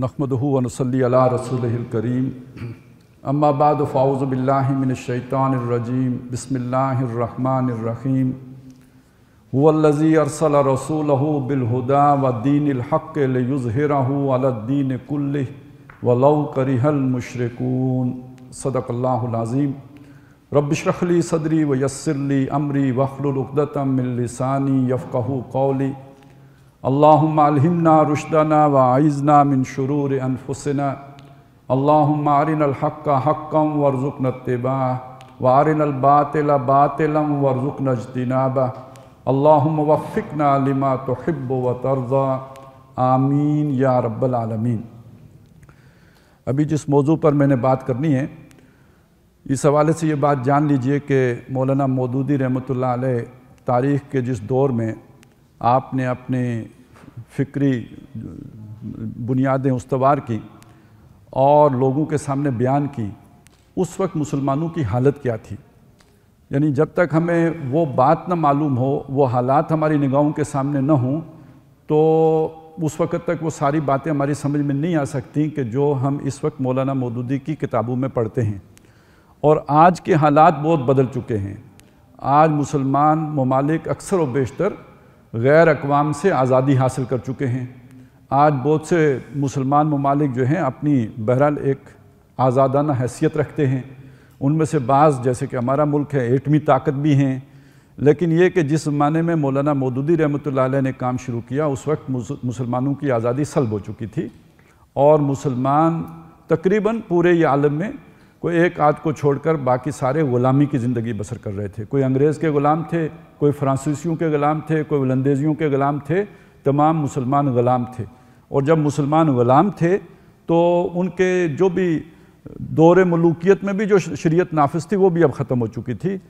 नखमदनसली रसोलकरीम अम्माबाद फ़ाउज़बिल्लाशैतानरजीम बसमीम वल्लज़ी अरसल रसूल बिलहुदा व दीनहक़ुज़हरादीन कुल्ल वलौ करिहल मुशरकून सदक़ल्लाज़ीम रबशरखली सदरी व यसरली अमरी वखलतमिलसानी यफ़क़ कौली अल्लाम अलहमना रुशदाना व आइजना मिन शुरूर अनफुसना अल्लाम आरिन अलहक़ हक़म वरज़ुकन तबा वारिन अलबातिल बातिलम वरज़ुकन जतनाबा अल्लाम वफ़िकना लिमा तोहब व तर्ज़ा आमीन या रब्बालमीन अभी जिस मौजू पर मैंने बात करनी है इस हवाले से ये बात जान लीजिए कि मौलाना मौदूदी रहमत तारीख़ के जिस दौर में आपने अपने फिक्री बुनियादें उसवार की और लोगों के सामने बयान की उस वक्त मुसलमानों की हालत क्या थी यानी जब तक हमें वो बात ना मालूम हो वो हालात हमारी निगाहों के सामने ना हों तो उस वक़्त तक वो सारी बातें हमारी समझ में नहीं आ सकती कि जो हम इस वक्त मौलाना मौदूदी की किताबों में पढ़ते हैं और आज के हालात बहुत बदल चुके हैं आज मुसलमान ममालिक अक्सर व बेशतर गैर अकवाम से आज़ादी हासिल कर चुके हैं आज बहुत से मुसलमान ममालिक जो हैं अपनी बहरहाल एक आज़ादाना हैसियत रखते हैं उनमें से बाज़ जैसे कि हमारा मुल्क है एटमी ताकत भी हैं लेकिन ये कि जिस ज़माने में मौलाना मोदूदी रहमत ने काम शुरू किया उस वक्त मुसलमानों की आज़ादी सलब हो चुकी थी और मुसलमान तकरीबन पूरे ये आलम में कोई एक आद को छोड़कर बाकी सारे ग़ुलामी की ज़िंदगी बसर कर रहे थे कोई अंग्रेज़ के ग़ुलाम थे कोई फ्रांसीसियों के ग़ुलाम थे कोई वलंदेजियों के ग़ुलाम थे तमाम मुसलमान ग़ुलाम थे और जब मुसलमान ग़ुलाम थे तो उनके जो भी दौर मलूकियत में भी जो शरीयत नाफिस थी वो भी अब ख़त्म हो चुकी थी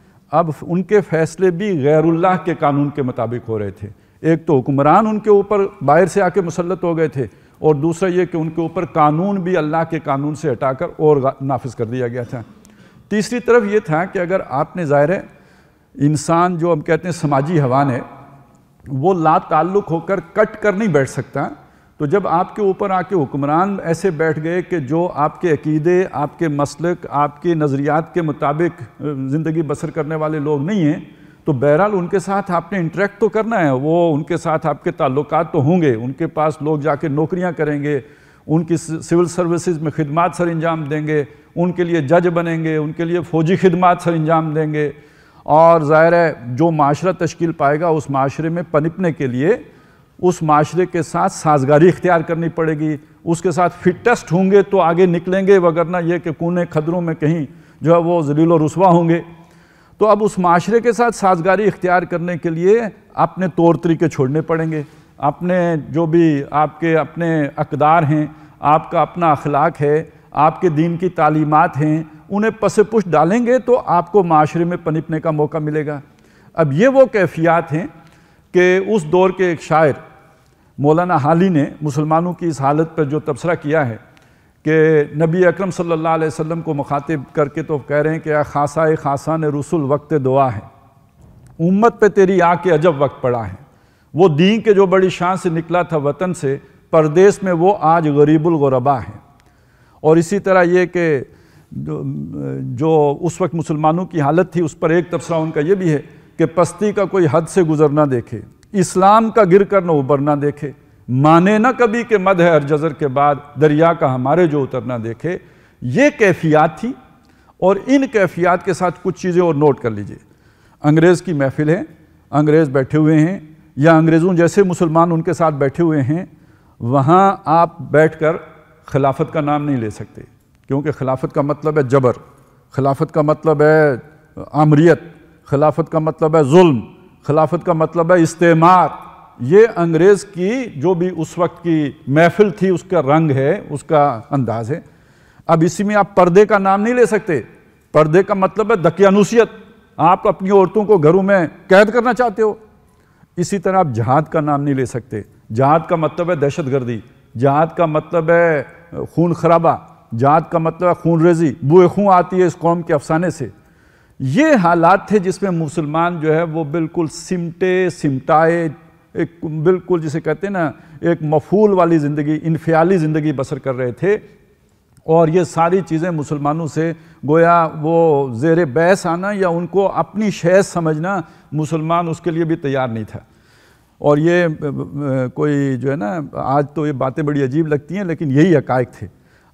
अब उनके फ़ैसले भी गैरुल्लाह के कानून के मुताबिक हो रहे थे एक तो हुक्मरान उनके ऊपर बाहर से आके मुसलत हो गए थे और दूसरा ये कि उनके ऊपर कानून भी अल्लाह के कानून से हटाकर और नाफिज कर दिया गया था तीसरी तरफ ये था कि अगर आपने ज़ाहिर है इंसान जो हम कहते हैं समाजी हवान है वो ला ताल्लुक होकर कट कर नहीं बैठ सकता तो जब आपके ऊपर आके हुक्मरान ऐसे बैठ गए कि जो आपके अकीदे आपके मसलक आपके नज़रियात के मुताबिक ज़िंदगी बसर करने वाले लोग नहीं हैं तो बहरहाल उनके साथ आपने इंटरेक्ट तो करना है वो उनके साथ आपके ताल्लुक तो होंगे उनके पास लोग जाके नौकरियाँ करेंगे उनकी सिविल सर्विसेज में खिदमत सर अंजाम देंगे उनके लिए जज बनेंगे उनके लिए फ़ौजी खिदमत सर अंजाम देंगे और ज़ाहिर है जो माशरा तश्कील पाएगा उस माशरे में पनपने के लिए उस माशरे के साथ साजगारी इख्तियार करनी पड़ेगी उसके साथ फिटेस्ट होंगे तो आगे निकलेंगे वगरना यह कि कूने खदरों में कहीं जो है वो जलील रसवा होंगे तो अब उस माशरे के साथ साजगारी इख्तियार करने के लिए अपने तौर तरीके छोड़ने पड़ेंगे अपने जो भी आपके अपने अकदार हैं आपका अपना अखलाक है आपके दीन की तालीमत हैं उन्हें पसे पुश डालेंगे तो आपको माशरे में पनपने का मौका मिलेगा अब ये वो कैफियात हैं कि उस दौर के एक शायर मौलाना हाली ने मुसलमानों की इस हालत पर जो तबसरा किया है कि नबी अकरम सल्लल्लाहु अलैहि वसल्लम को मुखातिब करके तो कह रहे हैं कि या खासा खासा ने रसुल वक्त दुआ है उम्मत पे तेरी के अजब वक्त पड़ा है वो दीन के जो बड़ी शान से निकला था वतन से परदेश में वो आज गरीबुलगरबा है और इसी तरह ये कि जो उस वक्त मुसलमानों की हालत थी उस पर एक तबसरा उनका ये भी है कि पस्ती का कोई हद से गुजरना देखे इस्लाम का गिर कर न उबरना देखे माने ना कभी के मद है हर जजर के बाद दरिया का हमारे जो उतरना देखे ये कैफियात थी और इन कैफियात के साथ कुछ चीज़ें और नोट कर लीजिए अंग्रेज़ की महफिल है अंग्रेज़ बैठे हुए हैं या अंग्रेज़ों जैसे मुसलमान उनके साथ बैठे हुए हैं वहाँ आप बैठ कर खिलाफत का नाम नहीं ले सकते क्योंकि खिलाफत का मतलब है जबर खिलाफत का मतलब है आमरीत खिलाफत का मतलब है जुल्म खिलाफत का मतलब है इस्तेमार ये अंग्रेज़ की जो भी उस वक्त की महफिल थी उसका रंग है उसका अंदाज है अब इसी में आप पर्दे का नाम नहीं ले सकते पर्दे का मतलब है दकियानुसियत आप अपनी औरतों को घरों में कैद करना चाहते हो इसी तरह आप जहाद का नाम नहीं ले सकते जहाद का मतलब है दहशत गर्दी जहाद का मतलब है खून खराबा जहाद का मतलब है खून रेजी बुए खूँ आती है इस कौम के अफसाने से ये हालात थे जिसमें मुसलमान जो है वो बिल्कुल सिमटे सिमटाए एक बिल्कुल जिसे कहते हैं ना एक मफूल वाली ज़िंदगी इनफ्याली ज़िंदगी बसर कर रहे थे और ये सारी चीज़ें मुसलमानों से गोया वो जेर बहस आना या उनको अपनी शहज समझना मुसलमान उसके लिए भी तैयार नहीं था और ये कोई जो है ना आज तो ये बातें बड़ी अजीब लगती हैं लेकिन यही हकायक थे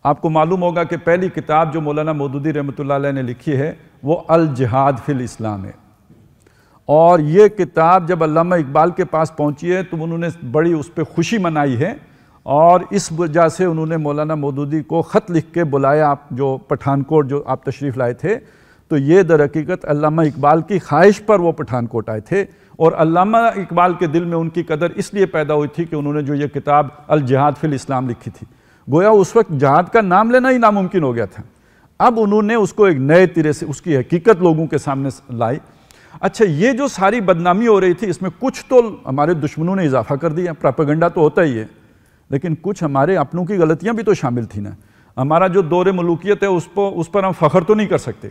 आपको मालूम होगा कि पहली किताब जो मौलाना मौदूदी रहमत ने लिखी है वो अल जिहाद फिल इस्लाम है और ये किताब जब अलामा इकबाल के पास पहुंची है तो उन्होंने बड़ी उस पर खुशी मनाई है और इस वजह से उन्होंने मौलाना मोदूदी को ख़त लिख के बुलाया आप जो पठानकोट जो आप तशरीफ़ लाए थे तो ये दरहकीकत अलामा इकबाल की ख्वाहिश पर वो पठानकोट आए थे और इकबाल के दिल में उनकी कदर इसलिए पैदा हुई थी कि उन्होंने जो ये किताब अल जहाद फिल इस्लाम लिखी थी गोया उस वक्त जहाद का नाम लेना ही नामुमकिन हो गया था अब उन्होंने उसको एक नए तिरे से उसकी हकीकत लोगों के सामने लाई अच्छा ये जो सारी बदनामी हो रही थी इसमें कुछ तो हमारे दुश्मनों ने इजाफा कर दिया प्रापगंडा तो होता ही है लेकिन कुछ हमारे अपनों की गलतियाँ भी तो शामिल थी ना हमारा जो दौर मलूकियत है उस पर उस पर हम फ़ख्र तो नहीं कर सकते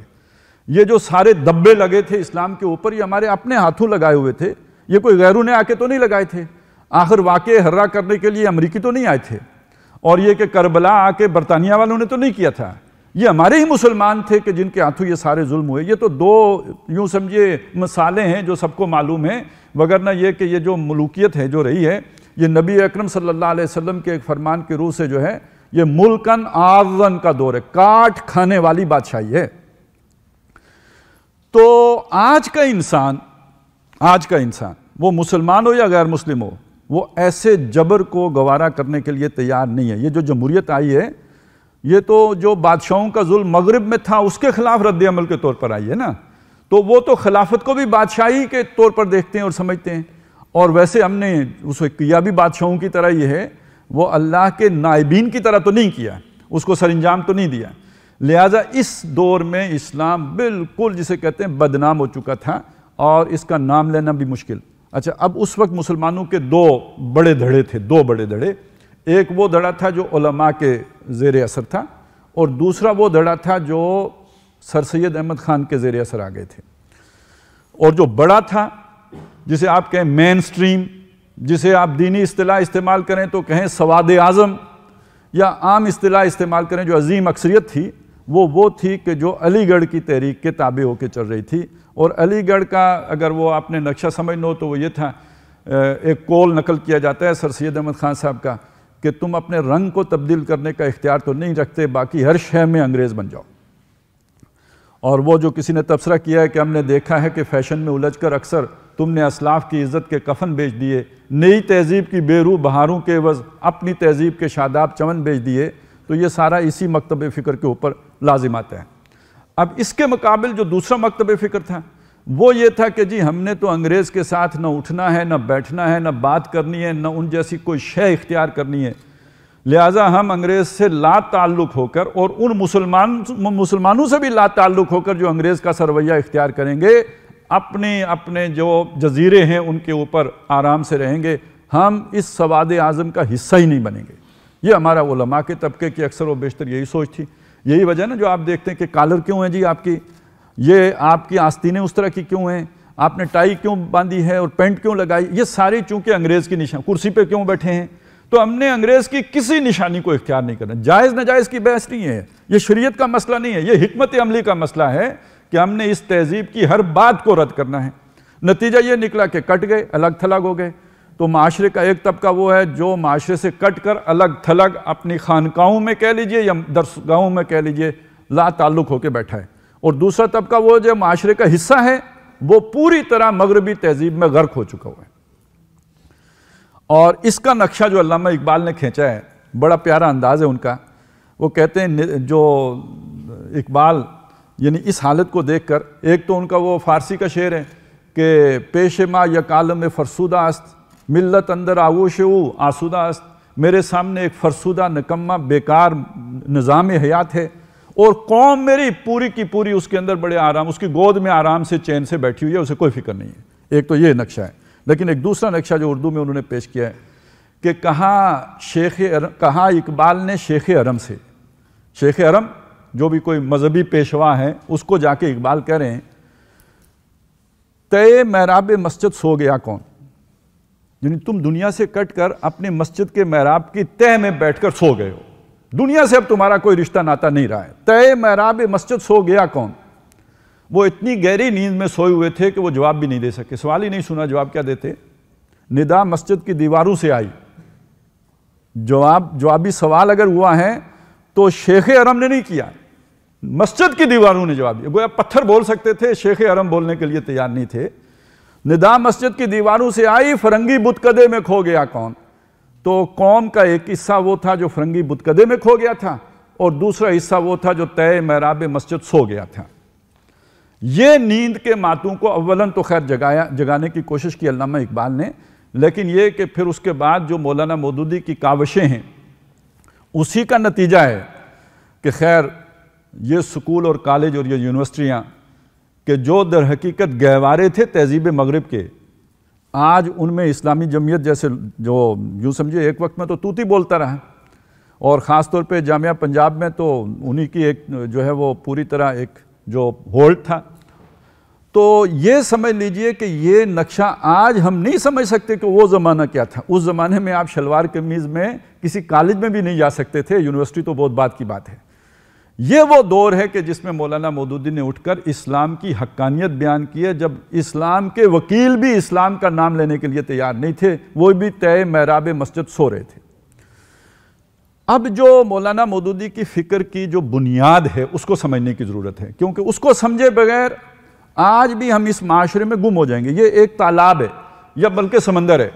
ये जो सारे दब्बे लगे थे इस्लाम के ऊपर ये हमारे अपने हाथों लगाए हुए थे ये कोई गैरू ने आके तो नहीं लगाए थे आखिर वाक़ हर्रा करने के लिए अमरीकी तो नहीं आए थे और ये कि करबला आके बरतानिया वालों ने तो नहीं किया था ये हमारे ही मुसलमान थे कि जिनके हाथों ये सारे जुल्म हुए ये तो दो यूँ समझिए मसाले हैं जो सबको मालूम है वगरना ये कि ये जो मलूकियत है जो रही है ये नबी अकरम सल्लल्लाहु अलैहि वसल्लम के एक फरमान के रूह से जो है ये मुल्कन आवन का दौर है काट खाने वाली बादशाही है तो आज का इंसान आज का इंसान वो मुसलमान हो या गैर मुस्लिम हो वो ऐसे जबर को गवारा करने के लिए तैयार नहीं है ये जो जमहूरियत आई है ये तो जो बादशाहों का जुल्म मगरब में था उसके खिलाफ रद्दमल के तौर पर आई है ना तो वो तो खिलाफत को भी बादशाही के तौर पर देखते हैं और समझते हैं और वैसे हमने उसे किया भी बादशाहों की तरह ये है वो अल्लाह के नायबीन की तरह तो नहीं किया उसको सर अंजाम तो नहीं दिया लिहाजा इस दौर में इस्लाम बिल्कुल जिसे कहते हैं बदनाम हो चुका था और इसका नाम लेना भी मुश्किल अच्छा अब उस वक्त मुसलमानों के दो बड़े धड़े थे दो बड़े धड़े एक वो धड़ा था जो ओलमा के जेर असर था और दूसरा वो धड़ा था जो सर सैद अहमद ख़ान के जेर असर आ गए थे और जो बड़ा था जिसे आप कहें मेन स्ट्रीम जिसे आप दीनी अतलाह इस्तेमाल करें तो कहें सवाद आज़म या आम अतलाह इस्तेमाल करें जो अजीम अक्सरियत थी वो वो थी कि जो अलीगढ़ की तहरीक के ताबे होकर चल रही थी और अलीगढ़ का अगर वो आपने नक्शा समझ लो तो वो ये था एक कॉल नकल किया जाता है सर सैद अहमद ख़ान साहब का कि तुम अपने रंग को तब्दील करने का इख्तियार तो नहीं रखते बाकी हर शह में अंग्रेज़ बन जाओ और वो जो किसी ने तबसरा किया है कि हमने देखा है कि फ़ैशन में उलझ कर अक्सर तुमने असलाफ की इज़्ज़त के कफन बेच दिए नई तहजीब की बेरू बहारों के वज़ अपनी तहजीब के शादाब चमन बेच दिए तो ये सारा इसी मकतब फ़िक्र के ऊपर लाजिम आता है अब इसके मुकाबले जो दूसरा मकतब फ़िक्र था वो ये था कि जी हमने तो अंग्रेज़ के साथ ना उठना है ना बैठना है ना बात करनी है ना उन जैसी कोई शय इख्तियार करनी है लिहाजा हम अंग्रेज़ से ला ताल्लुक होकर और उन मुसलमान मुसलमानों से भी ला ताल्लुक होकर जो अंग्रेज़ का सरवैया इख्तियार करेंगे अपने अपने जो जजीरे हैं उनके ऊपर आराम से रहेंगे हम इस सवाद आज़म का हिस्सा ही नहीं बनेंगे ये हमारा लमा के तबके की अक्सर व बेशतर यही सोच थी यही वजह ना जो आप देखते हैं कि कालर क्यों है जी आपकी ये आपकी आस्तीनें उस तरह की क्यों हैं आपने टाई क्यों बांधी है और पेंट क्यों लगाई ये सारी चूंकि अंग्रेज़ की निशान कुर्सी पे क्यों बैठे हैं तो हमने अंग्रेज़ की किसी निशानी को इख्तियार नहीं करना जायज़ नजायज़ की बहस नहीं है ये शरीयत का मसला नहीं है ये हमत अमली का मसला है कि हमने इस तहजीब की हर बात को रद्द करना है नतीजा ये निकला कि कट गए अलग थलग हो गए तो माशरे का एक तबका वो है जो माशरे से कट कर अलग थलग अपनी खानकाओं में कह लीजिए या दरसगाहों में कह लीजिए ला ताल्लुक होकर बैठा है और दूसरा तबका वो जो माशरे का हिस्सा है वो पूरी तरह मगरबी तहजीब में गर्क हो चुका हुआ है और इसका नक्शा जो अलामा इकबाल ने खींचा है बड़ा प्यारा अंदाज है उनका वो कहते हैं जो इकबाल यानी इस हालत को देखकर एक तो उनका वो फारसी का शेर है कि पेश माँ या कालम में फरसूदा अस्त मिल्लत अंदर आगोश ऊ आसूदा अस्त मेरे सामने एक फरसूदा नकम्मा बेकार निज़ाम हयात है और कौम मेरी पूरी की पूरी उसके अंदर बड़े आराम उसकी गोद में आराम से चैन से बैठी हुई है उसे कोई फिक्र नहीं है एक तो ये नक्शा है लेकिन एक दूसरा नक्शा जो उर्दू में उन्होंने पेश किया है कि कहाँ शेख कहाँ इकबाल ने शेख अरम से शेख अरम जो भी कोई मजहबी पेशवा है उसको जाके इकबाल कह रहे हैं तय मैराब मस्जिद सो गया कौन यानी तुम दुनिया से कट कर अपने मस्जिद के मैराब की तय में बैठकर सो गए हो दुनिया से अब तुम्हारा कोई रिश्ता नाता नहीं रहा है तय महराब मस्जिद सो गया कौन वो इतनी गहरी नींद में सोए हुए थे कि वो जवाब भी नहीं दे सके सवाल ही नहीं सुना जवाब क्या देते निदा मस्जिद की दीवारों से आई जवाब जवाबी सवाल अगर हुआ है तो शेख अरम ने नहीं किया मस्जिद की दीवारों ने जवाब दिया गोया पत्थर बोल सकते थे शेख अरम बोलने के लिए तैयार नहीं थे निदा मस्जिद की दीवारों से आई फरंगी बुतकदे में खो गया कौन तो कौम का एक हिस्सा वो था जो फरंगी बुतकदे में खो गया था और दूसरा हिस्सा वो था जो तय मैराब मस्जिद सो गया था ये नींद के मातों को अवलन तो खैर जगाया जगाने की कोशिश की अलामा इकबाल ने लेकिन ये कि फिर उसके बाद जो मौलाना मोदूदी की कावशें हैं उसी का नतीजा है कि खैर ये स्कूल और कॉलेज और ये यूनिवर्सिटियाँ के जो दर हकीकत गहवारे थे तहजीब मगरब के आज उनमें इस्लामी जमीयत जैसे जो यूँ समझिए एक वक्त में तो तूती बोलता रहा और ख़ास तौर पे जामिया पंजाब में तो उन्हीं की एक जो है वो पूरी तरह एक जो होल्ड था तो ये समझ लीजिए कि ये नक्शा आज हम नहीं समझ सकते कि वो ज़माना क्या था उस ज़माने में आप शलवार कमीज़ में किसी कॉलेज में भी नहीं जा सकते थे यूनिवर्सिटी तो बहुत बात की बात है ये वो दौर है कि जिसमें मौलाना मौदूदी ने उठकर इस्लाम की हक्कानियत बयान की है जब इस्लाम के वकील भी इस्लाम का नाम लेने के लिए तैयार नहीं थे वो भी तय मैराब मस्जिद सो रहे थे अब जो मौलाना मौदूदी की फ़िक्र की जो बुनियाद है उसको समझने की ज़रूरत है क्योंकि उसको समझे बगैर आज भी हम इस माशरे में गुम हो जाएंगे ये एक तालाब है या बल्कि समंदर है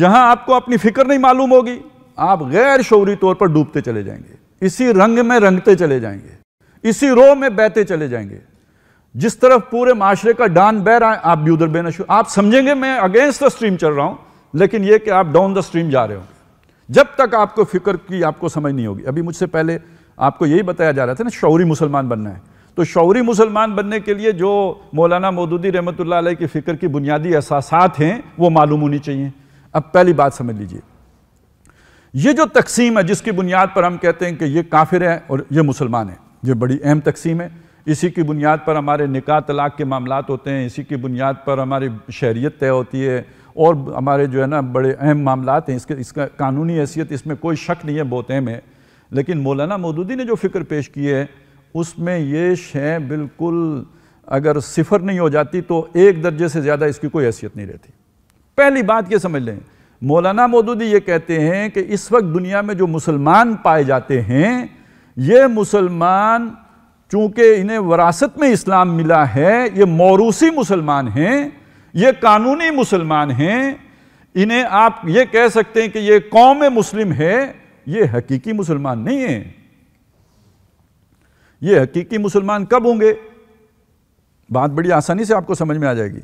जहाँ आपको अपनी फ़िक्र नहीं मालूम होगी आप गैर शौरी तौर पर डूबते चले जाएंगे इसी रंग में रंगते चले जाएंगे इसी रो में बहते चले जाएंगे जिस तरफ पूरे माशरे का डान बह रहा है आप भी उधर बहना शुरू आप समझेंगे मैं अगेंस्ट द स्ट्रीम चल रहा हूं लेकिन यह कि आप डाउन द स्ट्रीम जा रहे हो जब तक आपको फिक्र की आपको समझ नहीं होगी अभी मुझसे पहले आपको यही बताया जा रहा था ना शौरी मुसलमान बनना है तो शौरी मुसलमान बनने के लिए जो मौलाना मौदूदी रहमत की फ़िक्र की बुनियादी एहसास हैं वो मालूम होनी चाहिए अब पहली बात समझ लीजिए ये जो तकसीम है जिसकी बुनियाद पर हम कहते हैं कि ये काफिर है और ये मुसलमान है ये बड़ी अहम तकसीम है इसी की बुनियाद पर हमारे निका तलाक के मामला होते हैं इसी की बुनियाद पर हमारी शहरीत तय होती है और हमारे जो है ना बड़े अहम मामला हैं इसके इसका कानूनी हैसियत इसमें कोई शक नहीं है बहुत अहम है लेकिन मौलाना मौदूदी ने जो फ़िक्र पेश की है उसमें ये शय बिल्कुल अगर सिफर नहीं हो जाती तो एक दर्जे से ज़्यादा इसकी कोई हैसियत नहीं रहती पहली बात ये समझ लें मौलाना मौदूदी ये कहते हैं कि इस वक्त दुनिया में जो मुसलमान पाए जाते हैं ये मुसलमान चूँकि इन्हें वरासत में इस्लाम मिला है ये मौरूसी मुसलमान हैं ये कानूनी मुसलमान हैं इन्हें आप ये कह सकते हैं कि ये कौम मुस्लिम है ये हकीकी मुसलमान नहीं है ये हकीकी मुसलमान कब होंगे बात बड़ी आसानी से आपको समझ में आ जाएगी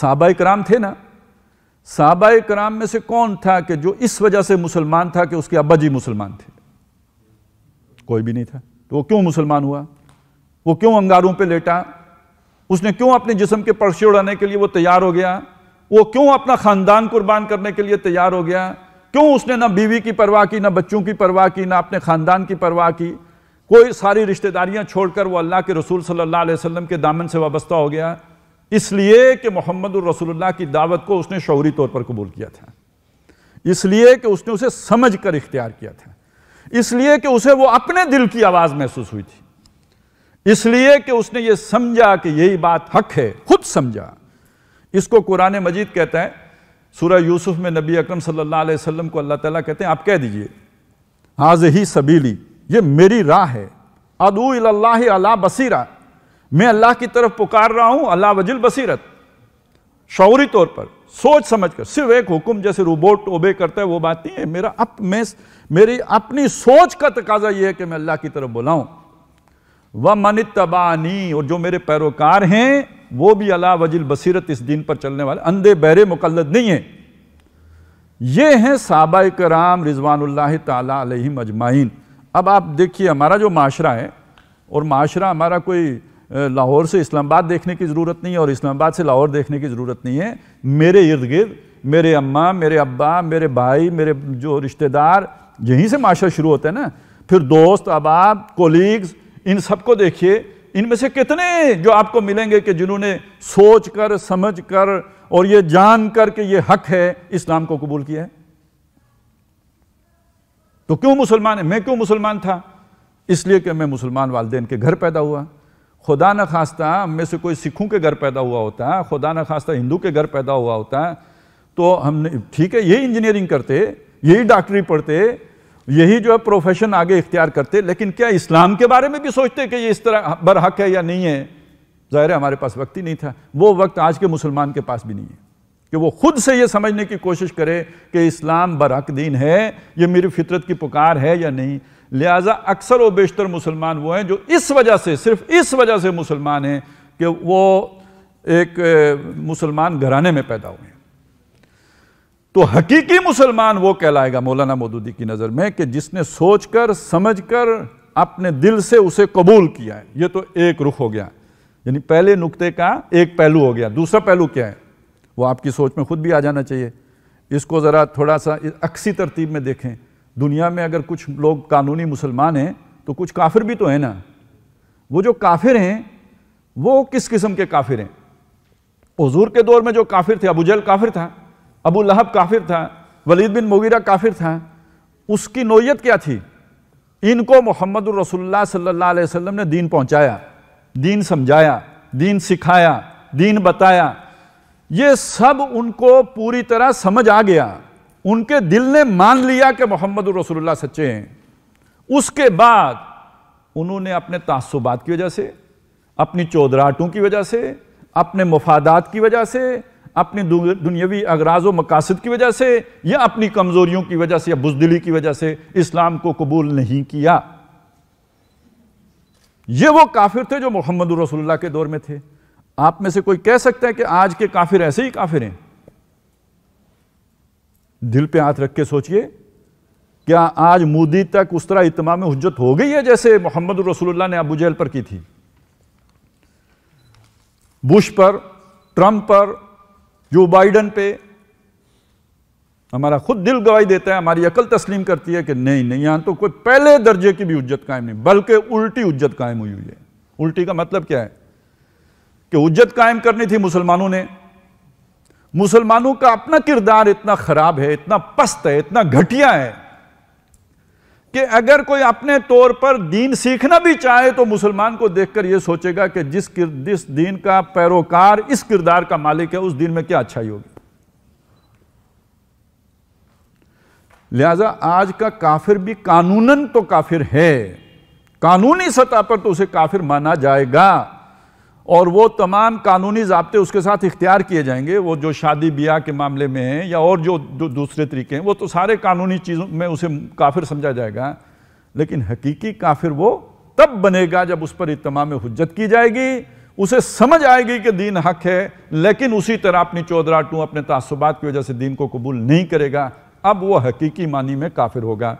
साहबा कराम थे ना साहबा कराम में से कौन था कि जो इस वजह से मुसलमान था कि उसके अब्बा जी मुसलमान थे कोई भी नहीं था तो वो क्यों मुसलमान हुआ वो क्यों अंगारों पे लेटा उसने क्यों अपने जिसम के पर्चे उड़ाने के लिए वो तैयार हो गया वो क्यों अपना खानदान कुर्बान करने के लिए तैयार हो गया क्यों उसने ना बीवी की परवाह की ना बच्चों की परवाह की ना अपने खानदान की परवाह की कोई सारी रिश्तेदारियां छोड़कर वो अल्लाह के रसूल सल्लल्लाहु अलैहि वसल्लम के दामन से वाबस्ता हो गया इसलिए कि मोहम्मद रसोल्ला की दावत को उसने शौरी तौर पर कबूल किया था इसलिए कि उसने उसे समझ कर इख्तियार किया था इसलिए कि उसे वो अपने दिल की आवाज़ महसूस हुई थी इसलिए कि उसने ये समझा कि यही बात हक है खुद समझा इसको कुरान मजीद कहता है सूरह यूसुफ में नबी अकरम सल्लल्लाहु अलैहि वसल्लम को अल्लाह ताला कहते हैं आप कह दीजिए हाज ही सबीली ये मेरी राह है अदू अला बसीरा मैं अल्लाह की तरफ पुकार रहा हूं अल्लाह वजिल बसीरत शौरी तौर पर सोच समझ कर सिर्फ एक हुक्म जैसे रोबोट ओबे करता है वो बात नहीं है मेरा अप मैं मेरी अपनी सोच का तकाजा यह है कि मैं अल्लाह की तरफ बुलाऊं वह मन तबानी और जो मेरे पैरोकार हैं वो भी अला वजिल बसीरत इस दिन पर चलने वाले अंधे बहरे मुकलद नहीं है ये हैं साबा कराम रिजवानल्ला तलाम अजमाइन अब आप देखिए हमारा जो माशरा है और माशरा हमारा कोई लाहौर से इस्लामाबाद देखने की ज़रूरत नहीं है और इस्लामाबाद से लाहौर देखने की ज़रूरत नहीं है मेरे इर्द गिर्द मेरे अम्मा मेरे अब्बा मेरे भाई मेरे जो रिश्तेदार यहीं से माशा शुरू होता है ना फिर दोस्त अहबाब कोलीग्स इन सबको देखिए इनमें से कितने जो आपको मिलेंगे कि जिन्होंने सोच कर समझ कर और ये जान कर के ये हक है इस्लाम को कबूल किया है तो क्यों मुसलमान है मैं क्यों मुसलमान था इसलिए कि मैं मुसलमान वालदेन के घर पैदा हुआ खुदा न खास्ता में से कोई सिखों के घर पैदा हुआ होता है खुदा न खास्ता हिंदू के घर पैदा हुआ होता है तो हमने ठीक है यही इंजीनियरिंग करते यही डॉक्टरी पढ़ते यही जो है प्रोफेशन आगे इख्तियार करते लेकिन क्या इस्लाम के बारे में भी सोचते कि ये इस तरह बर हक है या नहीं है ज़ाहिर हमारे पास वक्त ही नहीं था वो वक्त आज के मुसलमान के पास भी नहीं है कि वो खुद से ये समझने की कोशिश करे कि इस्लाम बरहक दीन है ये मेरी फितरत की पुकार है या नहीं लिहाजा अक्सर व बेशतर मुसलमान वो हैं जो इस वजह से सिर्फ इस वजह से मुसलमान हैं कि वो एक मुसलमान घराने में पैदा हुए तो हकीकी मुसलमान वो कहलाएगा मौलाना मौदूदी की नज़र में कि जिसने सोच कर समझ कर अपने दिल से उसे कबूल किया है ये तो एक रुख हो गया यानी पहले नुक्ते का एक पहलू हो गया दूसरा पहलू क्या है वो आपकी सोच में खुद भी आ जाना चाहिए इसको ज़रा थोड़ा सा अक्सी तरतीब में देखें दुनिया में अगर कुछ लोग कानूनी मुसलमान हैं तो कुछ काफिर भी तो हैं ना वो जो काफिर हैं वो किस किस्म के काफिर हैं हजूर के दौर में जो काफिर थे अबू जल काफिर था अबू लहब काफिर था वलीद बिन मुगीरा काफिर था उसकी नोयत क्या थी इनको मोहम्मद रसुल्ला सल्ला वसम ने दीन पहुँचाया दीन समझाया दीन सिखाया दीन बताया ये सब उनको पूरी तरह समझ आ गया उनके दिल ने मान लिया कि मोहम्मद रसूलुल्लाह सच्चे हैं उसके बाद उन्होंने अपने तासुबात की वजह से अपनी चौधराटों की वजह से अपने मफादात की वजह से अपनी दुनियावी अगराज व मकासद की वजह से या अपनी कमज़ोरियों की वजह से या बुजदिली की वजह से इस्लाम को कबूल नहीं किया ये वो काफिर थे जो मोहम्मद रसोल्ला के दौर में थे आप में से कोई कह सकता है कि आज के काफिर ऐसे ही काफिर हैं दिल पे हाथ रख के सोचिए क्या आज मोदी तक उस तरह इतमा में हजत हो गई है जैसे मोहम्मद रसूलुल्लाह ने अबू जेल पर की थी बुश पर ट्रंप पर जो बाइडन पे हमारा खुद दिल गवाही देता है हमारी अकल तस्लीम करती है कि नहीं नहीं यहां तो कोई पहले दर्जे की भी उज्जत कायम नहीं बल्कि उल्टी उज्जत कायम हुई हुई है उल्टी का मतलब क्या है कि उज्जत कायम करनी थी मुसलमानों ने मुसलमानों का अपना किरदार इतना खराब है इतना पस्त है इतना घटिया है कि अगर कोई अपने तौर पर दीन सीखना भी चाहे तो मुसलमान को देखकर यह सोचेगा कि जिस जिस दीन का पैरोकार इस किरदार का मालिक है उस दिन में क्या अच्छाई होगी लिहाजा आज का काफिर भी कानूनन तो काफिर है कानूनी सतह पर तो उसे काफिर माना जाएगा और वो तमाम कानूनी जबते उसके साथ इख्तियार किए जाएंगे वो जो शादी ब्याह के मामले में हैं या और जो दूसरे तरीके हैं वो तो सारे कानूनी चीज़ों में उसे काफिर समझा जाएगा लेकिन हकीकी काफिर वो तब बनेगा जब उस पर इतमाम हजत की जाएगी उसे समझ आएगी कि दीन हक है लेकिन उसी तरह अपनी चौधराटू अपने तसुबात की वजह से दीन को कबूल नहीं करेगा अब वो हकीकी मानी में काफिर होगा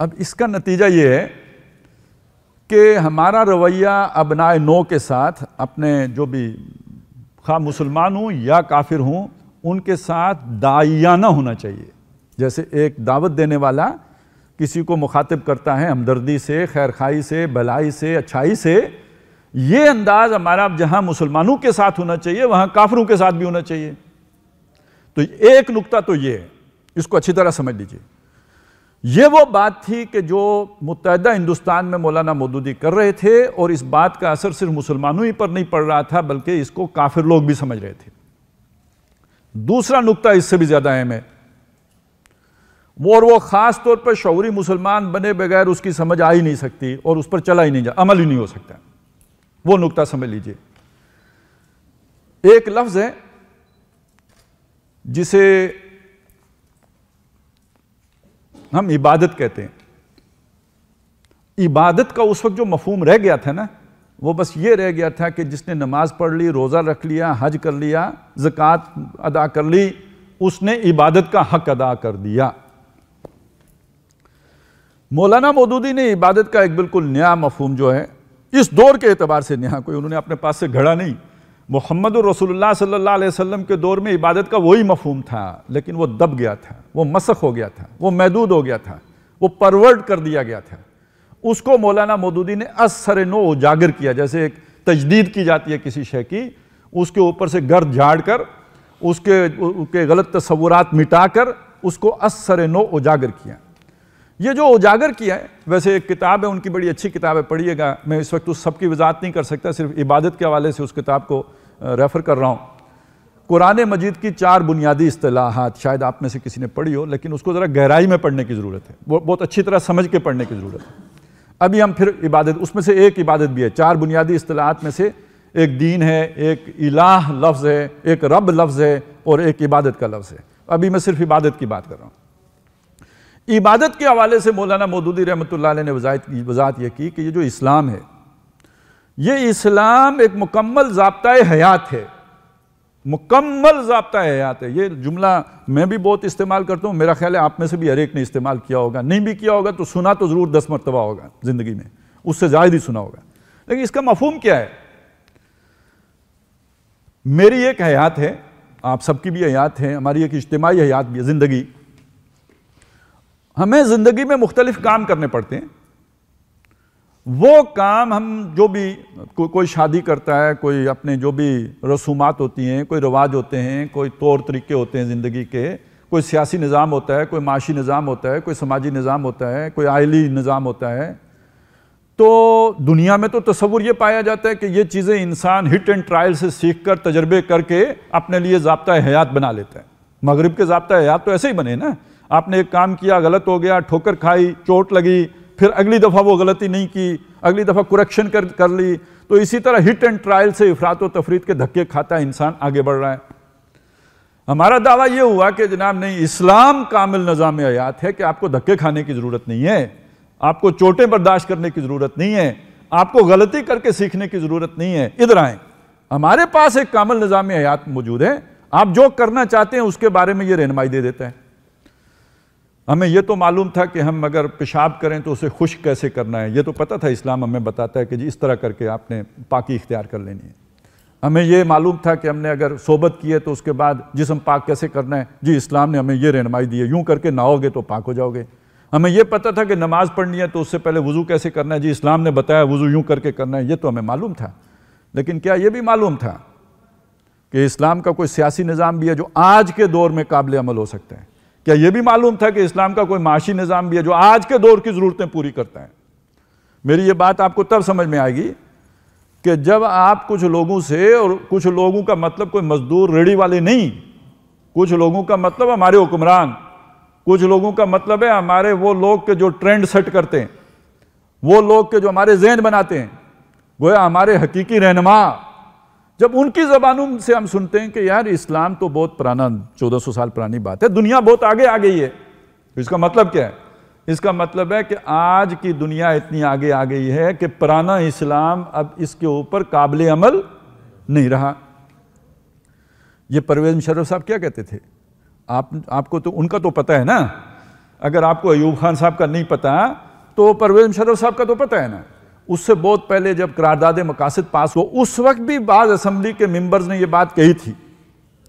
अब इसका नतीजा ये है कि हमारा रवैया अब नाए नो के साथ अपने जो भी खा मुसलमान हूँ या काफिर हूँ उनके साथ दायाना होना चाहिए जैसे एक दावत देने वाला किसी को मुखातिब करता है हमदर्दी से खैर खाई से भलाई से अच्छाई से ये अंदाज़ हमारा जहाँ मुसलमानों के साथ होना चाहिए वहाँ काफरों के साथ भी होना चाहिए तो एक नुकता तो ये है इसको अच्छी तरह समझ लीजिए ये वो बात थी कि जो मुतहदा हिंदुस्तान में मौलाना मोदूदी कर रहे थे और इस बात का असर सिर्फ मुसलमानों ही पर नहीं पड़ रहा था बल्कि इसको काफिर लोग भी समझ रहे थे दूसरा नुकता इससे भी ज़्यादा अहम है वो और वो ख़ास तौर पर शौरी मुसलमान बने बगैर उसकी समझ आ ही नहीं सकती और उस पर चला ही नहीं जा अमल ही नहीं हो सकता वो नुकता समझ लीजिए एक लफ्ज़ है जिसे हम इबादत कहते हैं इबादत का उस वक्त जो मफहम रह गया था ना वो बस ये रह गया था कि जिसने नमाज पढ़ ली रोज़ा रख लिया हज कर लिया ज़क़़त अदा कर ली उसने इबादत का हक अदा कर दिया मौलाना मौदूदी ने इबादत का एक बिल्कुल नया मफहम जो है इस दौर के अतबार से नया कोई उन्होंने अपने पास से घड़ा नहीं मोहम्मद रसूलुल्लाह सल्लल्लाहु अलैहि वसल्लम के दौर में इबादत का वही मफहूम था लेकिन वो दब गया था वो मसख हो गया था वो महदूद हो गया था वो परवर्ट कर दिया गया था उसको मौलाना मोदूदी ने असर नो उजागर किया जैसे एक तजदीद की जाती है किसी शे की उसके ऊपर से गर्द झाड़ कर उसके उसके गलत तस्वुरात मिटा कर उसको असर नो उजागर किया ये जो उजागर किया है वैसे एक किताब है उनकी बड़ी अच्छी किताब है पढ़िएगा मैं इस वक्त उस सबकी वजात नहीं कर सकता सिर्फ इबादत के हवाले से उस किताब को रेफ़र कर रहा हूँ कुरान मजीद की चार बुनियादी असलाहत शायद आप में से किसी ने पढ़ी हो लेकिन उसको ज़रा गहराई में पढ़ने की ज़रूरत है वो बहुत अच्छी तरह समझ के पढ़ने की ज़रूरत है अभी हम फिर इबादत उसमें से एक इबादत भी है चार बुनियादी असलाहत में से एक दीन है एक इलाह लफ्ज़ है एक रब लफ्ज़ है और एक इबादत का लफ्ज़ है अभी मैं सिर्फ इबादत की बात कर रहा हूँ इबादत के हवाले से मौलाना मोदूदी रहमत ने वजात वजात यह की कि ये जो इस्लाम है ये इस्लाम एक मुकम्मल जबता हयात है मुकम्मल जबता हयात है ये जुमला मैं भी बहुत इस्तेमाल करता हूँ मेरा ख्याल है आप में से भी हर एक ने इस्तेमाल किया होगा नहीं भी किया होगा तो सुना तो ज़रूर दस मरतबा होगा ज़िंदगी में उससे ज्यादा ही सुना होगा लेकिन इसका मफहम क्या है मेरी एक हयात है आप सबकी भी हयात है हमारी एक इज्तमाही हयात भी है ज़िंदगी हमें ज़िंदगी में मुख्तलिफ काम करने पड़ते हैं वो काम हम जो भी को, कोई शादी करता है कोई अपने जो भी रसूमात होती हैं कोई रवाज होते हैं कोई तौर तरीके होते हैं ज़िंदगी के कोई सियासी निज़ाम होता है कोई माशी निज़ाम होता है कोई समाजी निज़ाम होता है कोई आयली निज़ाम होता है तो दुनिया में तो तस्वुर ये पाया जाता है कि ये चीज़ें इंसान हिट एंड ट्रायल से सीख कर तजर्बे करके अपने लिए जबता हयात बना लेता है मगरब के जबता हयात तो ऐसे ही बने ना आपने एक काम किया गलत हो गया ठोकर खाई चोट लगी फिर अगली दफ़ा वो गलती नहीं की अगली दफ़ा कुरेक्शन कर कर ली तो इसी तरह हिट एंड ट्रायल से अफरात तफरीत के धक्के खाता इंसान आगे बढ़ रहा है हमारा दावा यह हुआ कि जनाब नहीं इस्लाम कामिल निज़ाम हयात है कि आपको धक्के खाने की ज़रूरत नहीं है आपको चोटें बर्दाश्त करने की ज़रूरत नहीं है आपको गलती करके सीखने की ज़रूरत नहीं है इधर आए हमारे पास एक कामिल निज़ाम हयात मौजूद है आप जो करना चाहते हैं उसके बारे में ये रहनमाई दे देते हैं हमें यह तो मालूम था कि हम अगर पेशाब करें तो उसे खुश कैसे करना है ये तो पता था इस्लाम हमें बताता है कि जी इस तरह करके आपने पाकी इख्तियार कर लेनी है हमें यह मालूम था कि हमने अगर सोबत की है तो उसके बाद जिसम पाक कैसे करना है जी इस्लाम ने हमें यह रहनमाई दी है यूँ करके नहाओगे तो पाक हो जाओगे हमें यह पता था कि नमाज़ पढ़नी है तो उससे पहले वज़ू कैसे करना है जी इस्लाम ने बताया वज़ू यूँ करके करना है ये तो हमें मालूम था लेकिन क्या ये भी मालूम था कि इस्लाम का कोई सियासी निज़ाम भी है जो आज के दौर में काबिल अमल हो सकता है क्या यह भी मालूम था कि इस्लाम का कोई माशी निज़ाम भी है जो आज के दौर की ज़रूरतें पूरी करता है मेरी ये बात आपको तब समझ में आएगी कि जब आप कुछ लोगों से और कुछ लोगों का मतलब कोई मजदूर रेड़ी वाले नहीं कुछ लोगों का मतलब हमारे हुक्मरान कुछ लोगों का मतलब है हमारे वो लोग के जो ट्रेंड सेट करते हैं वो लोग के जो हमारे जेन बनाते हैं गोया हमारे हकीकी रहनमा जब उनकी जबानों से हम सुनते हैं कि यार इस्लाम तो बहुत पुराना सौ साल पुरानी बात है दुनिया बहुत आगे आ गई है तो इसका मतलब क्या है इसका मतलब है कि आज की दुनिया इतनी आगे आ गई है कि पुराना इस्लाम अब इसके ऊपर काबिल अमल नहीं रहा यह परवेज मुशर्रफ साहब क्या कहते थे आप आपको तो उनका तो पता है ना अगर आपको अयूब खान साहब का नहीं पता तो परवेज मुशर्रफ साहब का तो पता है ना उससे बहुत पहले जब करारदाद मकासद पास हो उस वक्त भी बाद असम्बली के मेम्बर्स ने यह बात कही थी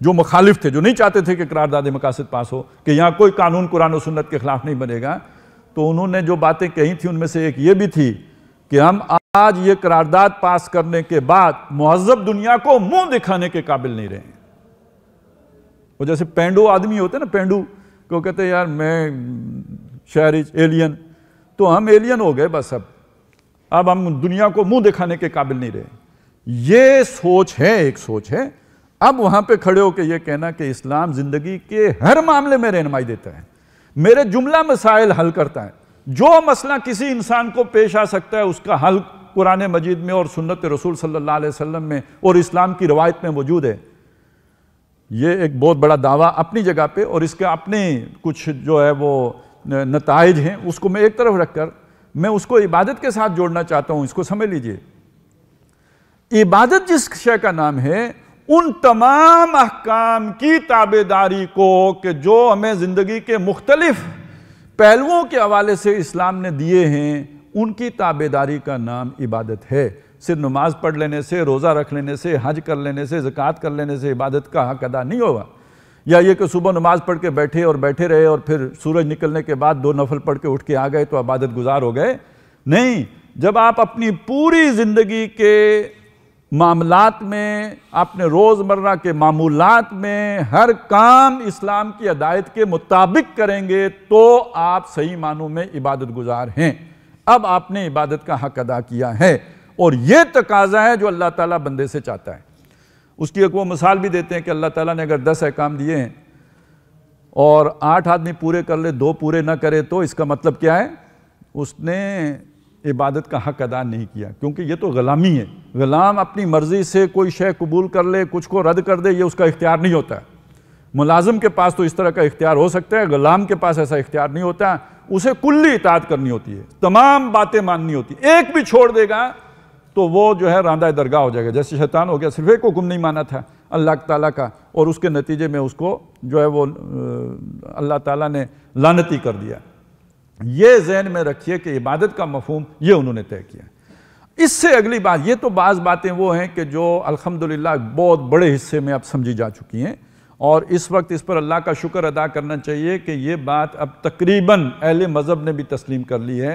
जो मुखालिफ थे जो नहीं चाहते थे कि करारदाद मकासद पास हो कि यहाँ कोई कानून कुरान और सुन्नत के ख़िलाफ़ नहीं बनेगा तो उन्होंने जो बातें कही थी उनमें से एक ये भी थी कि हम आज ये करारदाद पास करने के बाद महजब दुनिया को मुंह दिखाने के काबिल नहीं रहे वो जैसे पेंडू आदमी होते ना पेंडू को कहते यार मैं शहरी एलियन तो हम एलियन हो गए बस अब अब हम दुनिया को मुंह दिखाने के काबिल नहीं रहे ये सोच है एक सोच है अब वहां पे खड़े होकर यह कहना कि इस्लाम जिंदगी के हर मामले में रहनमाई देता है मेरे जुमला मसाइल हल करता है जो मसला किसी इंसान को पेश आ सकता है उसका हल कुरान मजीद में और सुन्नत रसूल सल्लल्लाहु अलैहि वसल्लम में और इस्लाम की रवायत में मौजूद है ये एक बहुत बड़ा दावा अपनी जगह पे और इसके अपने कुछ जो है वो नतज हैं उसको मैं एक तरफ रखकर मैं उसको इबादत के साथ जोड़ना चाहता हूं इसको समझ लीजिए इबादत जिस शय का नाम है उन तमाम अहकाम की ताबेदारी को कि जो हमें ज़िंदगी के मुख्तलिफ पहलुओं के हवाले से इस्लाम ने दिए हैं उनकी ताबेदारी का नाम इबादत है सिर्फ नमाज पढ़ लेने से रोज़ा रख लेने से हज कर लेने से ज़क़़त कर लेने से इबादत का हक अदा नहीं होगा या ये कि सुबह नमाज पढ़ के बैठे और बैठे रहे और फिर सूरज निकलने के बाद दो नफल पढ़ के उठ के आ गए तो आबादत गुजार हो गए नहीं जब आप अपनी पूरी ज़िंदगी के मामलात में अपने रोज़मर्रा के मामूलत में हर काम इस्लाम की हदायत के मुताबिक करेंगे तो आप सही मानों में इबादत गुजार हैं अब आपने इबादत का हक अदा किया है और ये तकाजा है जो अल्लाह ताला बंदे से चाहता है उसकी एक वो मिसाल भी देते हैं कि अल्लाह ताला ने अगर दस अहकाम दिए हैं और आठ आदमी पूरे कर ले दो पूरे ना करे तो इसका मतलब क्या है उसने इबादत का हक अदा नहीं किया क्योंकि ये तो ग़ुलामी है ग़ुलाम अपनी मर्ज़ी से कोई शय कबूल कर ले कुछ को रद्द कर दे ये उसका इख्तियार नहीं होता है मुलाजम के पास तो इस तरह का इख्तियार हो सकता है ग़ुलाम के पास ऐसा इख्तियार नहीं होता उसे कुल्ली इताद करनी होती है तमाम बातें माननी होती है एक भी छोड़ देगा तो वो जो है रांदा दरगाह हो जाएगा जैसे शैतान हो गया सिर्फ एक को गुम नहीं माना था अल्लाह ताला का और उसके नतीजे में उसको जो है वो अल्लाह ताला ने लानती कर दिया ये जहन में रखिए कि इबादत का मफहम ये उन्होंने तय किया इससे अगली बात ये तो बाज़ बातें वो हैं कि जो अल्हम्दुलिल्लाह बहुत बड़े हिस्से में अब समझी जा चुकी हैं और इस वक्त इस पर अल्लाह का शुक्र अदा करना चाहिए कि ये बात अब तकरीबन अहल मज़हब ने भी तस्लीम कर ली है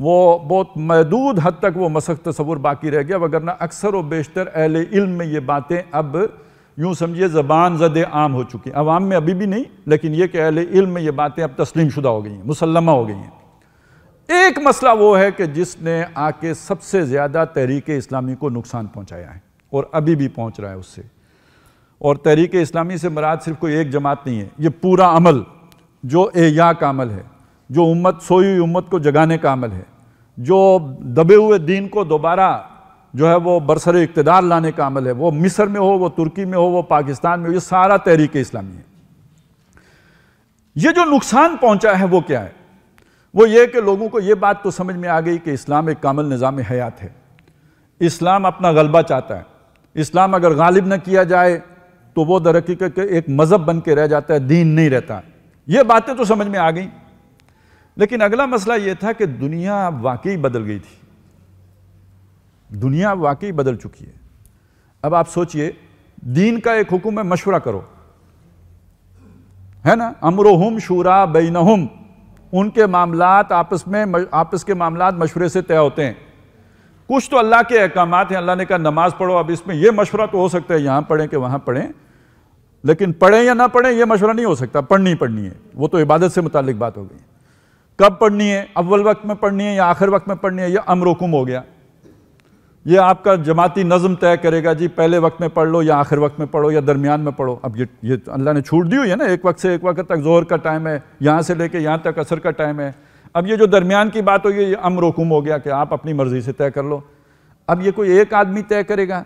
वो बहुत महदूद हद तक वो मसक तस्वुर बाकी रह गया वगरना अक्सर व बेशतर अहल इल्म में ये बातें अब यूँ समझिए ज़बान जद आम हो चुकी अवाम में अभी भी नहीं लेकिन ये कि अहल इल्म में ये बातें अब तस्लीम शुदा हो गई हैं मुसलमा हो गई हैं एक मसला वो है कि जिसने आके सबसे ज़्यादा तहरीक इस्लामी को नुकसान पहुँचाया है और अभी भी पहुँच रहा है उससे और तहरीक इस्लामी से मराद सिर्फ कोई एक जमात नहीं है ये पूरा अमल जो एया का अमल है जो उम्मत सोई हुई उम्मत को जगाने का अमल है जो दबे हुए दीन को दोबारा जो है वो बरसर इकतदार लाने का अमल है वो मिस्र में हो वो तुर्की में हो वो पाकिस्तान में हो ये सारा तहरीक इस्लामी है ये जो नुकसान पहुंचा है वो क्या है वो ये कि लोगों को ये बात तो समझ में आ गई कि इस्लाम एक कामल निज़ाम हयात है इस्लाम अपना गलबा चाहता है इस्लाम अगर गालिब न किया जाए तो वो करके एक मज़हब बन के रह जाता है दीन नहीं रहता ये बातें तो समझ में आ गई लेकिन अगला मसला यह था कि दुनिया अब वाकई बदल गई थी दुनिया वाकई बदल चुकी है अब आप सोचिए दीन का एक हुक्म है मशवरा करो है ना अमरोहम शूरा बेनहम उनके मामलात आपस में आपस के मामलात मशवरे से तय होते हैं कुछ तो अल्लाह के अहकाम हैं अल्लाह ने कहा नमाज पढ़ो अब इसमें यह मशवरा तो हो सकता है यहां पढ़ें कि वहां पढ़ें लेकिन पढ़ें या ना पढ़ें यह मशवरा नहीं हो सकता पढ़नी पढ़नी है वो तो इबादत से मुतालिक बात हो गई कब पढ़नी है अव्वल वक्त में पढ़नी है या आखिर वक्त में पढ़नी है या अमरोकुम हो गया ये आपका जमाती नज़म तय करेगा जी पहले वक्त में पढ़ लो या आखिर वक्त में पढ़ो या दरमियान में पढ़ो अब ये ये अल्लाह ने छूट दी हुई है ना एक वक्त से एक वक्त तक जोर का टाइम है यहाँ से लेके यहाँ तक असर का टाइम है अब ये जो दरमियान की बात होगी ये अमरुकुम हो गया कि आप अपनी मर्ज़ी से तय कर लो अब ये कोई एक आदमी तय करेगा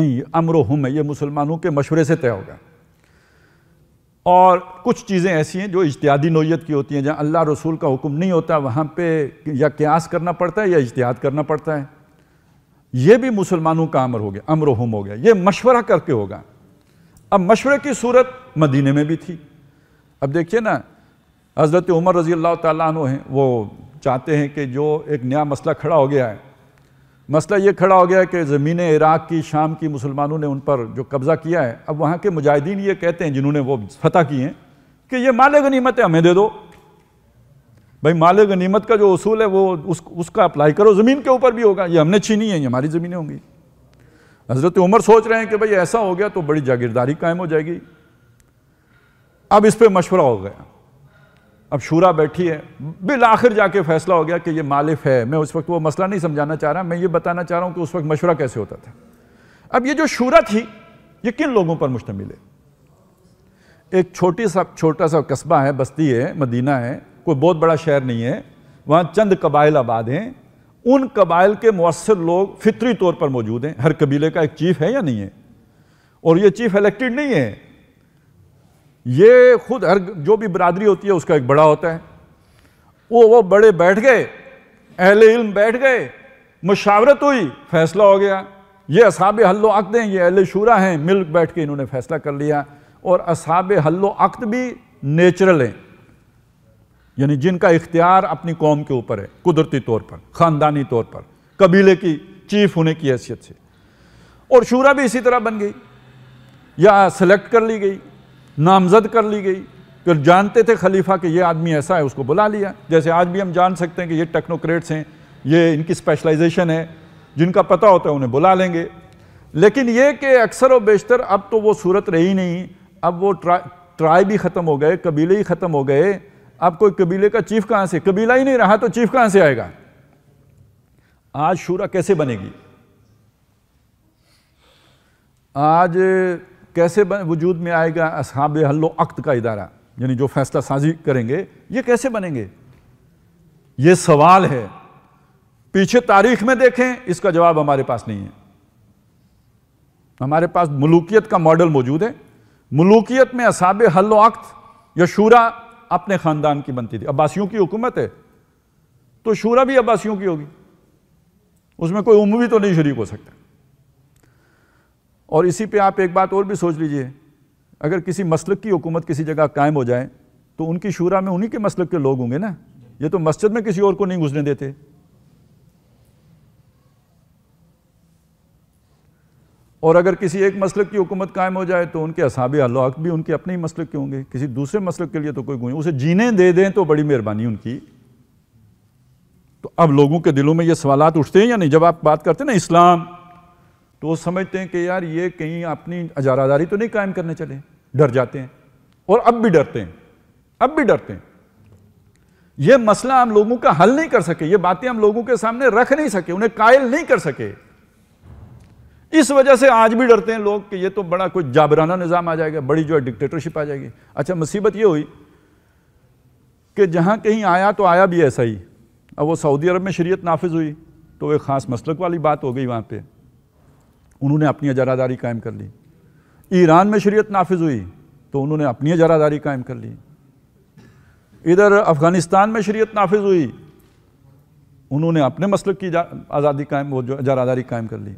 नहीं अमर है ये मुसलमानों के मशवरे से तय होगा और कुछ चीज़ें ऐसी हैं जो इजतहादी नोयत की होती हैं जहाँ अल्लाह रसूल का हुक्म नहीं होता वहाँ पे या क्यास करना पड़ता है या इजतहाद करना पड़ता है ये भी मुसलमानों का अमर हो गया अमर हम हो गया ये मशवरा करके होगा अब मशवरे की सूरत मदीने में भी थी अब देखिए ना हज़रत उमर रज़ी अल्लाह तु हैं वो चाहते हैं कि जो एक नया मसला खड़ा हो गया है मसला ये खड़ा हो गया कि ज़मीन इराक़ की शाम की मुसलमानों ने उन पर जो कब्ज़ा किया है अब वहाँ के मुजाहिदीन ये कहते हैं जिन्होंने वो फतह किए हैं कि ये माल गनीमत है हमें दे दो भाई माल गनीमत का जो असूल है वो उस उसका अप्लाई करो ज़मीन के ऊपर भी होगा ये हमने छीनी है ये हमारी ज़मीनें होंगी हज़रत उमर सोच रहे हैं कि भाई ऐसा हो गया तो बड़ी जागीरदारी कायम हो जाएगी अब इस पर मशवरा हो गया अब शूरा बैठी है बिल आखिर जाके फैसला हो गया कि ये मालिफ है मैं उस वक्त वो मसला नहीं समझाना चाह रहा मैं ये बताना चाह रहा हूँ कि उस वक्त मशवरा कैसे होता था अब ये जो शूरा थी ये किन लोगों पर मुश्तमिल है एक छोटी सा छोटा सा कस्बा है बस्ती है मदीना है कोई बहुत बड़ा शहर नहीं है वहाँ चंद कबाइल आबाद हैं उन कबाइल के मौसर लोग फितरी तौर पर मौजूद हैं हर कबीले का एक चीफ है या नहीं है और ये चीफ इलेक्टेड नहीं है ये खुद हर जो भी बरदरी होती है उसका एक बड़ा होता है वो वो बड़े बैठ गए अहले इल्म बैठ गए मशावरत हुई फैसला हो गया ये असाब हल्लो अकद हैं ये अहल शूरा हैं मिल बैठ के इन्होंने फैसला कर लिया और असाब हल्लो अकद भी नेचुरल हैं यानी जिनका इख्तियार अपनी कौम के ऊपर है कुदरती तौर पर ख़ानदानी तौर पर कबीले की चीफ होने की हैसियत से और शूरा भी इसी तरह बन गई या सेलेक्ट कर ली गई नामजद कर ली गई फिर जानते थे खलीफा कि ये आदमी ऐसा है उसको बुला लिया जैसे आज भी हम जान सकते हैं कि ये टेक्नोक्रेट्स हैं ये इनकी स्पेशलाइजेशन है जिनका पता होता है उन्हें बुला लेंगे लेकिन ये कि अक्सर व बेशतर अब तो वो सूरत रही नहीं अब वो ट्रा ट्राइब ही ख़त्म हो गए कबीले ही ख़त्म हो गए अब कोई कबीले का चीफ कहाँ से कबीला ही नहीं रहा तो चीफ कहाँ से आएगा आज शूरा कैसे बनेगी आज कैसे वजूद में आएगा असहाब हल्लो अक्त का इदारा यानी जो फैसला साजी करेंगे ये कैसे बनेंगे ये सवाल है पीछे तारीख में देखें इसका जवाब हमारे पास नहीं है हमारे पास मलूकियत का मॉडल मौजूद है मलूकियत में असाब हल्लो अक्त या शूरा अपने ख़ानदान की बनती थी अब्बासियों की हुकूमत है तो शूरा भी अब्बासियों की होगी उसमें कोई उमवी तो नहीं शरीक हो सकता और इसी पे आप एक बात और भी सोच लीजिए अगर किसी मसलक की हुकूमत किसी जगह कायम हो जाए तो उनकी शूरा में उन्हीं के मसलक के लोग होंगे ना ये तो मस्जिद में किसी और को नहीं घुसने देते और अगर किसी एक मसलक की हुकूमत कायम हो जाए तो उनके असाब अल्लाह भी उनके अपने ही मसलक के होंगे किसी दूसरे मसलक के लिए तो कोई गुए उसे जीने दे दें तो बड़ी मेहरबानी उनकी तो अब लोगों के दिलों में ये सवाल उठते हैं या नहीं जब आप बात करते हैं ना इस्लाम तो वो समझते हैं कि यार ये कहीं अपनी अजारादारी तो नहीं कायम करने चले डर जाते हैं और अब भी डरते हैं अब भी डरते हैं ये मसला हम लोगों का हल नहीं कर सके ये बातें हम लोगों के सामने रख नहीं सके उन्हें कायल नहीं कर सके इस वजह से आज भी डरते हैं लोग कि ये तो बड़ा कुछ जाबराना निज़ाम आ जाएगा बड़ी जो है डिक्टेटरशिप आ जाएगी अच्छा मुसीबत ये हुई कि जहाँ कहीं आया तो आया भी ऐसा ही अब वो सऊदी अरब में शरीयत नाफिज हुई तो एक ख़ास मसलक वाली बात हो गई वहाँ पर उन्होंने अपनी अजारादारी कायम कर ली ईरान में शरीयत नाफिज हुई तो उन्होंने अपनी अजारादारी कायम कर ली इधर अफ़गानिस्तान में शरीयत नाफिज हुई उन्होंने अपने मसल की आज़ादी कायम वो जो अजारादारी कायम कर ली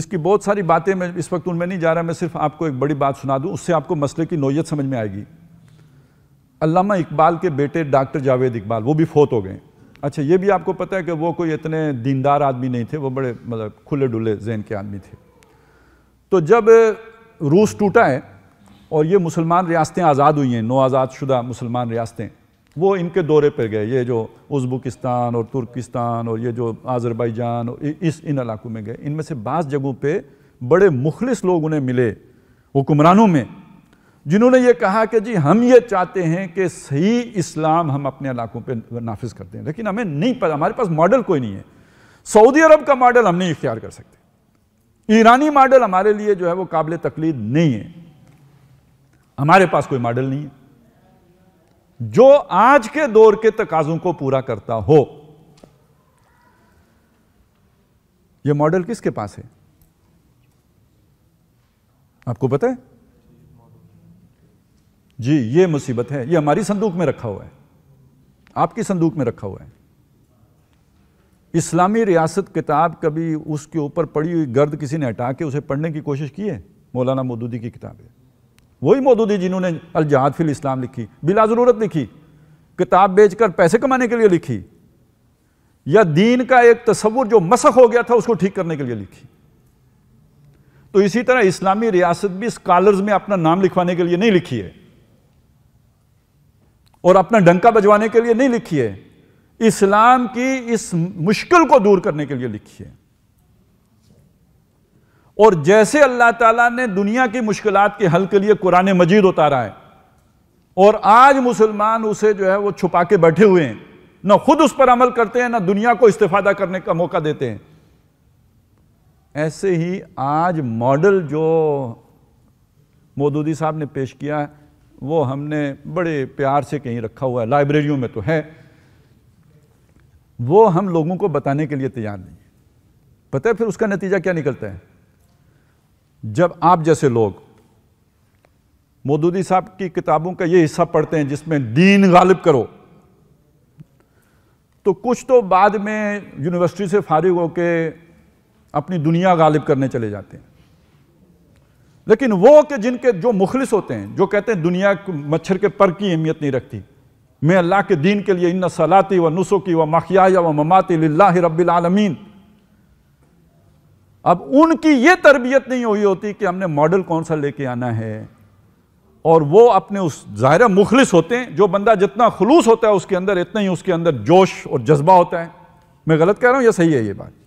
इसकी बहुत सारी बातें मैं इस वक्त उनमें नहीं जा रहा मैं सिर्फ आपको एक बड़ी बात सुना दूं उससे आपको मसले की नोयत समझ में आएगी अल्लामा इकबाल के बेटे डॉक्टर जावेद इकबाल वो भी फोत हो गए अच्छा ये भी आपको पता है कि वो कोई इतने दीनदार आदमी नहीं थे वो बड़े मतलब खुले डुले जहन के आदमी थे तो जब रूस टूटा है और ये मुसलमान रियासतें आज़ाद हुई हैं नौ आज़ाद शुदा मुसलमान रियासतें वो इनके दौरे पर गए ये जो उज़्बुकिस्तान और तुर्किस्तान और ये जो आज़रबाईजान और इस इन इलाकों में गए इनमें से बाज़ जगहों पर बड़े मुखलिस लोग उन्हें मिले हुक्मरानों में जिन्होंने ये कहा कि जी हम ये चाहते हैं कि सही इस्लाम हम अपने इलाकों पर नाफिज करते हैं लेकिन हमें नहीं पता हमारे पास मॉडल कोई नहीं है सऊदी अरब का मॉडल हम नहीं इख्तियार कर सकते ईरानी मॉडल हमारे लिए जो है वो काबिल तकलीद नहीं है हमारे पास कोई मॉडल नहीं है जो आज के दौर के तकाजों को पूरा करता हो यह मॉडल किसके पास है आपको पता है जी ये मुसीबत है ये हमारी संदूक में रखा हुआ है आपकी संदूक में रखा हुआ है इस्लामी रियासत किताब कभी उसके ऊपर पड़ी हुई गर्द किसी ने हटा के उसे पढ़ने की कोशिश की है मौलाना मोदूदी की किताब है वही मोदूदी जिन्होंने अलजहाद फिल इस्लाम लिखी बिला ज़रूरत लिखी किताब बेचकर पैसे कमाने के लिए लिखी या दीन का एक तस्वुर जो मसख हो गया था उसको ठीक करने के लिए लिखी तो इसी तरह इस्लामी रियासत भी स्कॉलर्स में अपना नाम लिखवाने के लिए नहीं लिखी है और अपना डंका बजवाने के लिए नहीं लिखी है इस्लाम की इस मुश्किल को दूर करने के लिए लिखी है और जैसे अल्लाह ताला ने दुनिया की मुश्किलात के हल के लिए कुरान मजीद उतारा है और आज मुसलमान उसे जो है वो छुपा के बैठे हुए हैं ना खुद उस पर अमल करते हैं ना दुनिया को इस्तेफादा करने का मौका देते हैं ऐसे ही आज मॉडल जो मोदूदी साहब ने पेश किया है वो हमने बड़े प्यार से कहीं रखा हुआ है लाइब्रेरियों में तो है वो हम लोगों को बताने के लिए तैयार नहीं पता है फिर उसका नतीजा क्या निकलता है जब आप जैसे लोग मोदूदी साहब की किताबों का ये हिस्सा पढ़ते हैं जिसमें दीन गालिब करो तो कुछ तो बाद में यूनिवर्सिटी से फारिग होकर अपनी दुनिया गालिब करने चले जाते हैं लेकिन वो कि जिनके जो मुखलिस होते हैं जो कहते हैं दुनिया मच्छर के पर की अहमियत नहीं रखती मैं अल्लाह के दीन के लिए इन सलाती व नुसुकी व माखिया व ममाती ला रबालमीन अब उनकी ये तरबियत नहीं हुई होती कि हमने मॉडल कौन सा लेके आना है और वो अपने उस ज़ाहिर मुखलिस होते हैं जो बंदा जितना खलूस होता है उसके अंदर इतना ही उसके अंदर जोश और जज्बा होता है मैं गलत कह रहा हूँ या सही है ये बात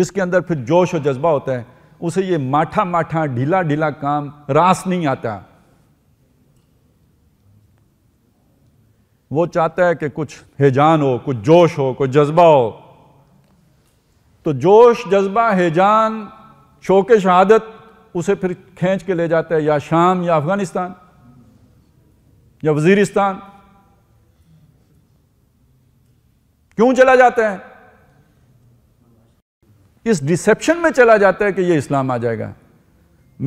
जिसके अंदर फिर जोश और जज्बा होता है उसे ये माठा माठा ढीला ढीला काम रास नहीं आता वो चाहता है कि कुछ हेजान हो कुछ जोश हो कुछ जज्बा हो तो जोश जज्बा हेजान शोक शहादत उसे फिर खींच के ले जाता है या शाम या अफगानिस्तान या वजीरिस्तान क्यों चला जाता है इस डिसेप्शन में चला जाता है कि यह इस्लाम आ जाएगा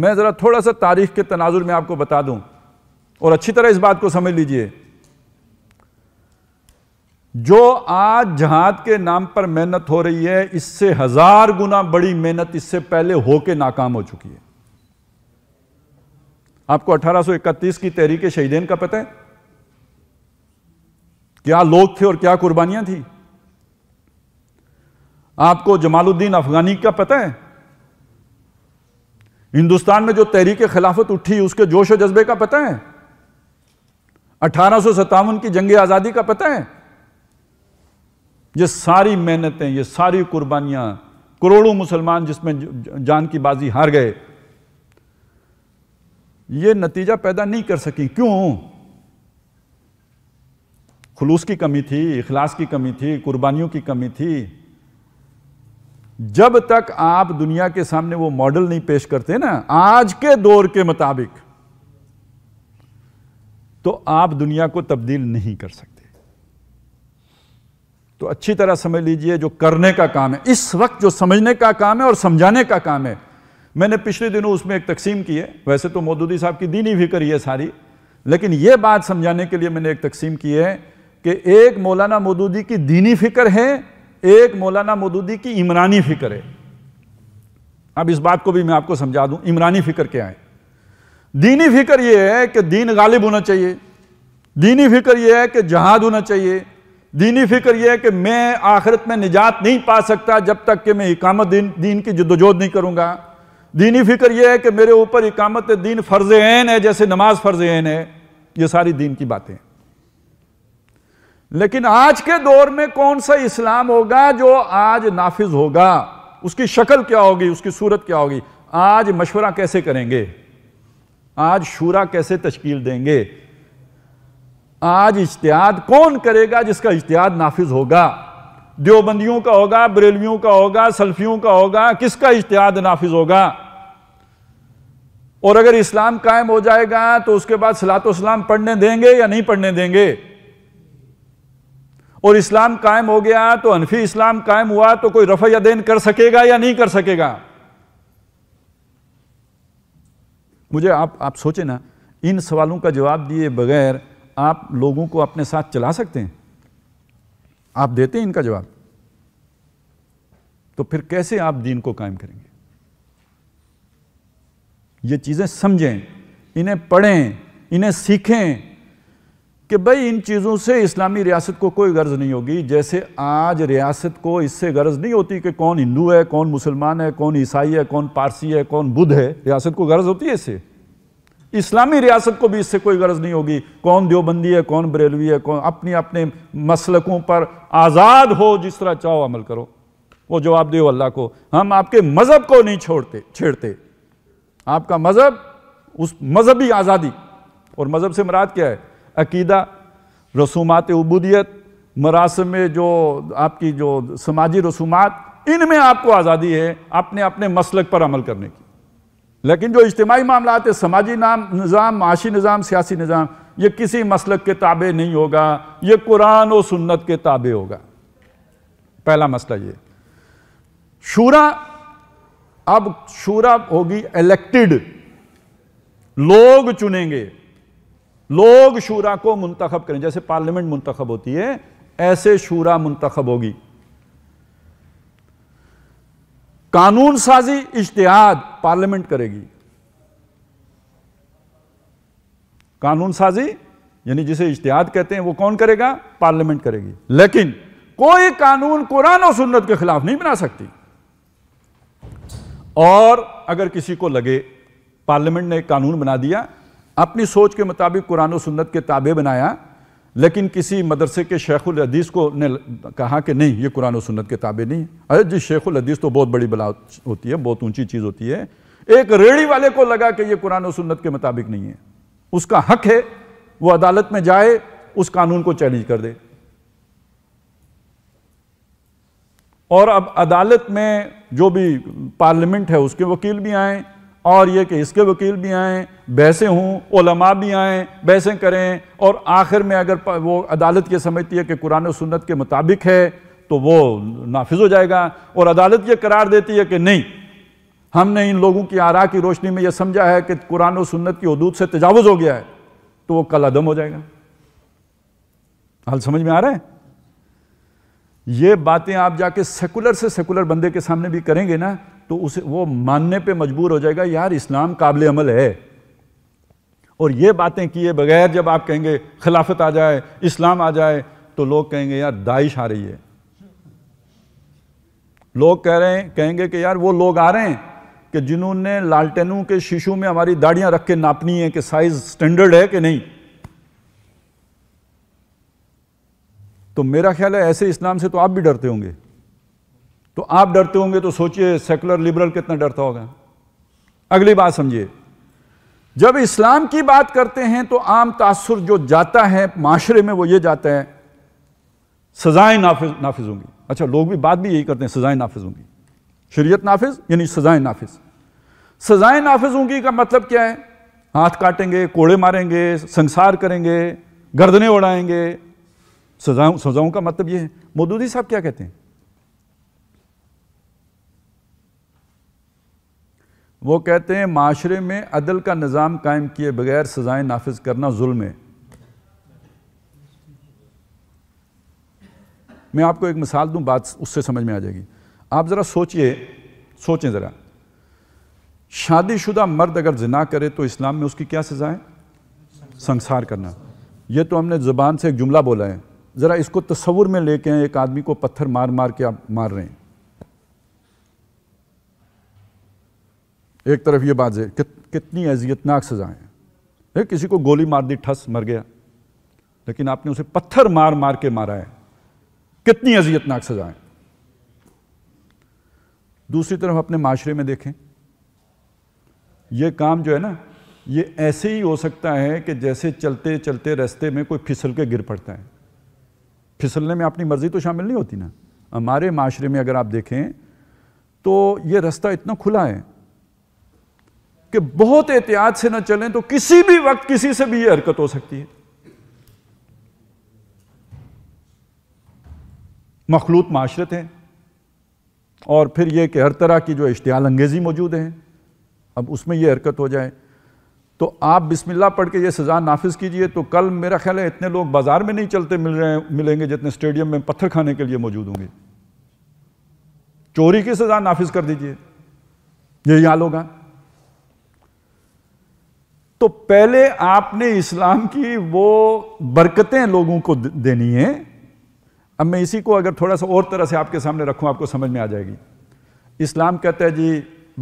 मैं ज़रा थोड़ा सा तारीख के तनाजुर में आपको बता दूं और अच्छी तरह इस बात को समझ लीजिए जो आज जहाद के नाम पर मेहनत हो रही है इससे हजार गुना बड़ी मेहनत इससे पहले होके नाकाम हो चुकी है आपको 1831 की तहरीक शहीदेन का पता है क्या लोग थे और क्या कुर्बानियां थी आपको जमालुद्दीन अफगानी का पता है हिंदुस्तान में जो तहरीक खिलाफत उठी उसके जोश और जज्बे का पता है अठारह की जंग आज़ादी का पता है ये सारी मेहनतें ये सारी कुर्बानियां करोड़ों मुसलमान जिसमें जान की बाजी हार गए ये नतीजा पैदा नहीं कर सकी क्यों खुलूस की कमी थी इखलास की कमी थी कुर्बानियों की कमी थी जब तक आप दुनिया के सामने वो मॉडल नहीं पेश करते ना आज के दौर के मुताबिक तो आप दुनिया को तब्दील नहीं कर सकते तो अच्छी तरह समझ लीजिए जो करने का काम है इस वक्त जो समझने का काम है और समझाने का काम है मैंने पिछले दिनों उसमें एक तकसीम की है वैसे तो मोदूदी साहब की दीनी भी करी है सारी लेकिन यह बात समझाने के लिए मैंने एक तकसीम की है कि एक मौलाना मोदूदी की दीनी फिक्र है एक मौलाना मोदूदी की इमरानी फ़िक्र है अब इस बात को भी मैं आपको समझा दूं इमरानी फ़िक्र क्या है दीनी फ़िक्र यह है कि दीन गालिब होना चाहिए दीनी फ़िक्र यह है कि जहाद होना चाहिए दीनी फ़िक्र यह है कि मैं आखिरत में निजात नहीं पा सकता जब तक कि मैं इकामत दीन दीन की जद्दोजहद नहीं करूंगा दीनी फ़िक्र यह है कि मेरे ऊपर इकामत दीन फ़र्ज़ ऐन है जैसे नमाज फ़र्ज़ ऐन है ये सारी दीन की बातें लेकिन आज के दौर में कौन सा इस्लाम होगा जो आज नाफिज होगा उसकी शक्ल क्या होगी उसकी सूरत क्या होगी आज मशवरा कैसे करेंगे आज शूरा कैसे तश्कील देंगे आज इश्तियाद कौन करेगा जिसका इश्तियाद नाफिज होगा देवबंदियों का होगा बरेलवियों का होगा सल्फियों का होगा किसका इश्तिहाद नाफिज होगा और अगर इस्लाम कायम हो जाएगा तो उसके बाद सलात सलाम पढ़ने देंगे या नहीं पढ़ने देंगे और इस्लाम कायम हो गया तो अनफी इस्लाम कायम हुआ तो कोई रफ या देन कर सकेगा या नहीं कर सकेगा मुझे आप आप सोचे ना इन सवालों का जवाब दिए बगैर आप लोगों को अपने साथ चला सकते हैं आप देते हैं इनका जवाब तो फिर कैसे आप दीन को कायम करेंगे ये चीज़ें समझें इन्हें पढ़ें इन्हें सीखें कि भाई इन चीज़ों से इस्लामी रियासत को कोई गर्ज नहीं होगी जैसे आज रियासत को इससे गर्ज नहीं होती कि कौन हिंदू है कौन मुसलमान है कौन ईसाई है कौन पारसी है कौन बुद्ध है रियासत को गर्ज होती है इससे इस्लामी रियासत को भी इससे कोई गर्ज नहीं होगी कौन देवबंदी है कौन बरेलवी है कौन अपने अपने मसलकों पर आज़ाद हो जिस तरह चाहो अमल करो वो जवाब दे अल्लाह को हम आपके मज़हब को नहीं छोड़ते छेड़ते आपका मज़हब उस मज़हबी आज़ादी और मज़हब से मराद क्या है अकीदा रसूमात अबूदियत मरासम जो आपकी जो समाजी रसूमात इनमें आपको आज़ादी है अपने अपने मसलक पर अमल करने की लेकिन जो इज्तमाही मामला है समाजी नाम निज़ाम माशी निज़ाम सियासी निज़ाम ये किसी मसलक के ताबे नहीं होगा ये कुरान और सुन्नत के ताबे होगा पहला मसला ये शूरा अब शूरा होगी इलेक्टेड लोग चुनेंगे लोग शूरा को मुंतखब करें जैसे पार्लियामेंट मुंतखब होती है ऐसे शूरा मुंतखब होगी कानून साजी इश्तिहाद पार्लियामेंट करेगी कानून साजी यानी जिसे इश्तिहाद कहते हैं वो कौन करेगा पार्लियामेंट करेगी लेकिन कोई कानून कुरान और सुन्नत के खिलाफ नहीं बना सकती और अगर किसी को लगे पार्लियामेंट ने एक कानून बना दिया अपनी सोच के मुताबिक कुरान और सुन्नत के ताबे बनाया लेकिन किसी मदरसे के शेखुल हदीस को ने कहा कि नहीं ये कुरान और सुन्नत के ताबे नहीं अरे जी शेखुल हदीस तो बहुत बड़ी बला होती है बहुत ऊंची चीज़ होती है एक रेड़ी वाले को लगा कि ये कुरान और सुन्नत के मुताबिक नहीं है उसका हक है वो अदालत में जाए उस कानून को चैलेंज कर दे और अब अदालत में जो भी पार्लियामेंट है उसके वकील भी आए और ये कि इसके वकील भी आएँ बहसें हों ओलमा भी आएँ बहसें करें और आखिर में अगर वो अदालत ये समझती है कि कुरान सुन्नत के मुताबिक है तो वो नाफिज हो जाएगा और अदालत ये करार देती है कि नहीं हमने इन लोगों की आरा की रोशनी में यह समझा है कि कुरान और सुन्नत की हदूद से तजावज़ हो गया है तो वो कल अदम हो जाएगा हाल समझ में आ रहा है ये बातें आप जाके सेकुलर से सेकुलर बंदे के सामने भी करेंगे ना तो उसे वो मानने पे मजबूर हो जाएगा यार इस्लाम काबिल अमल है और ये बातें किए बगैर जब आप कहेंगे खिलाफत आ जाए इस्लाम आ जाए तो लोग कहेंगे यार दाइश आ रही है लोग कह रहे हैं कहेंगे कि यार वो लोग आ रहे हैं कि जिन्होंने लालटेनू के शीशों में हमारी दाढ़ियां रख के नापनी है कि साइज़ स्टैंडर्ड है कि नहीं तो मेरा ख्याल है ऐसे इस्लाम से तो आप भी डरते होंगे तो आप डरते होंगे तो सोचिए सेकुलर लिबरल कितना डरता होगा अगली बात समझिए जब इस्लाम की बात करते हैं तो आम तासर जो जाता है माशरे में वो ये जाता है सजाएं नाफिज नाफिज होंगी अच्छा लोग भी बात भी यही करते हैं सजाएं नाफिज होंगी शरीयत नाफिज यानी सजाएं नाफिज सजाएं नाफिज होंगी का मतलब क्या है हाथ काटेंगे कोड़े मारेंगे संसार करेंगे गर्दने उड़ाएंगे सजाओं सजाओं का मतलब ये है मोदूदी साहब क्या कहते हैं वो कहते हैं माशरे में अदल का निज़ाम कायम किए बगैर सजाएं नाफिज करना जुल्म है मैं आपको एक मिसाल दूं बात उससे समझ में आ जाएगी आप ज़रा सोचिए सोचें ज़रा शादीशुदा मर्द अगर जिना करे तो इस्लाम में उसकी क्या सजाएं संसार करना यह तो हमने जुबान से एक जुमला बोला है ज़रा इसको तस्वुर में लेके हैं एक आदमी को पत्थर मार मार के आप मार रहे हैं एक तरफ ये बात है कि, कितनी अजियतनाक सजाएं किसी को गोली मार दी ठस मर गया लेकिन आपने उसे पत्थर मार मार के मारा है कितनी अजियतनाक सजाएं दूसरी तरफ अपने माशरे में देखें यह काम जो है ना ये ऐसे ही हो सकता है कि जैसे चलते चलते रास्ते में कोई फिसल के गिर पड़ता है फिसलने में अपनी मर्ज़ी तो शामिल नहीं होती ना हमारे माशरे में अगर आप देखें तो ये रास्ता इतना खुला है कि बहुत एहतियात से ना चलें तो किसी भी वक्त किसी से भी ये हरकत हो सकती है मखलूत माशरत हैं और फिर यह कि हर तरह की जो इश्तियाल अंगेज़ी मौजूद है अब उसमें यह हरकत हो जाए तो आप बिस्मिल्लाह पढ़ के ये सज़ा नाफिज कीजिए तो कल मेरा ख्याल है इतने लोग बाज़ार में नहीं चलते मिल रहे मिलेंगे जितने स्टेडियम में पत्थर खाने के लिए मौजूद होंगे चोरी की सज़ा नाफिज कर दीजिए ये यहां लोग तो पहले आपने इस्लाम की वो बरकतें लोगों को देनी है अब मैं इसी को अगर थोड़ा सा और तरह से आपके सामने रखूं आपको समझ में आ जाएगी इस्लाम कहता है जी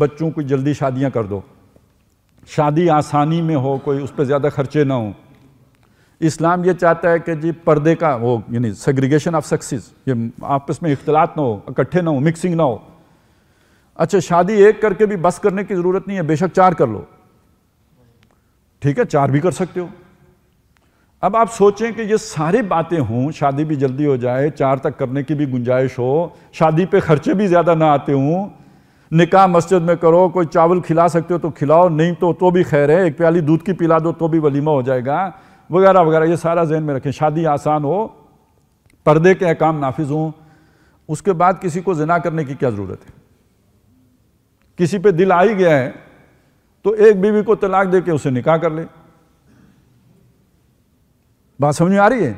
बच्चों को जल्दी शादियां कर दो शादी आसानी में हो कोई उस पर ज़्यादा खर्चे ना हो इस्लाम ये चाहता है कि जी पर्दे का हो यानी सेग्रीगेशन ऑफ सक्सेस ये आपस में इख्तलात ना हो इकट्ठे ना हो मिक्सिंग ना हो अच्छा शादी एक करके भी बस करने की ज़रूरत नहीं है बेशक चार कर लो ठीक है चार भी कर सकते हो अब आप सोचें कि ये सारी बातें हों शादी भी जल्दी हो जाए चार तक करने की भी गुंजाइश हो शादी पे खर्चे भी ज़्यादा ना आते हों निकाह मस्जिद में करो कोई चावल खिला सकते हो तो खिलाओ नहीं तो तो भी खैर है एक प्याली दूध की पिला दो तो भी वलीमा हो जाएगा वगैरह वगैरह ये सारा जहन में रखें शादी आसान हो पर्दे के अहकाम नाफिज हों उसके बाद किसी को जिना करने की क्या ज़रूरत है किसी पे दिल आ ही गया है तो एक बीवी को तलाक दे के उसे निकाह कर ले बात समझ में आ रही है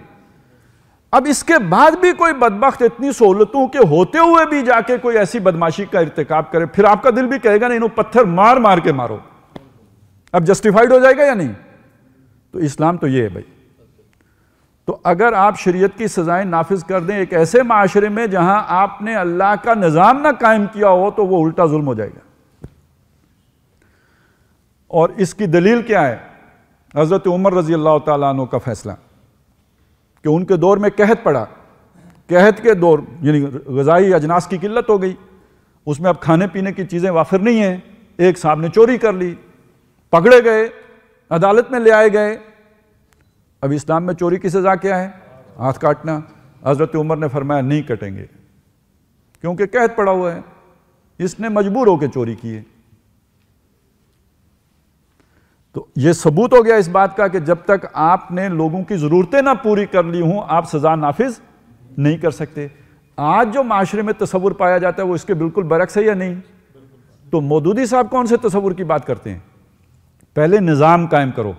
अब इसके बाद भी कोई बदबख्त इतनी सहूलतों के होते हुए भी जाके कोई ऐसी बदमाशी का इरतकब करे फिर आपका दिल भी कहेगा नहीं पत्थर मार मार के मारो अब जस्टिफाइड हो जाएगा या नहीं तो इस्लाम तो ये है भाई तो अगर आप शरीयत की सज़ाएं नाफिज कर दें एक ऐसे माशरे में जहां आपने अल्लाह का निज़ाम ना कायम किया हो तो वो उल्टा जुल्म हो जाएगा और इसकी दलील क्या है हज़रत उमर रजी अल्लाह तु का फैसला कि उनके दौर में कहत पड़ा कहत के दौर यानी गजाई अजनास की किल्लत हो गई उसमें अब खाने पीने की चीज़ें वाफिर नहीं हैं एक साहब ने चोरी कर ली पकड़े गए अदालत में ले आए गए अब इस्लाम में चोरी की सज़ा क्या है हाथ काटना हज़रत उमर ने फरमाया नहीं कटेंगे क्योंकि कहत पड़ा हुआ है इसने मजबूर होकर चोरी की है तो ये सबूत हो गया इस बात का कि जब तक आपने लोगों की ज़रूरतें ना पूरी कर ली हूं आप सज़ा नाफिज नहीं कर सकते आज जो माशरे में तस्वुर पाया जाता है वो इसके बिल्कुल बरक्स है या नहीं तो मोदूदी साहब कौन से तस्वुर की बात करते हैं पहले निज़ाम कायम करो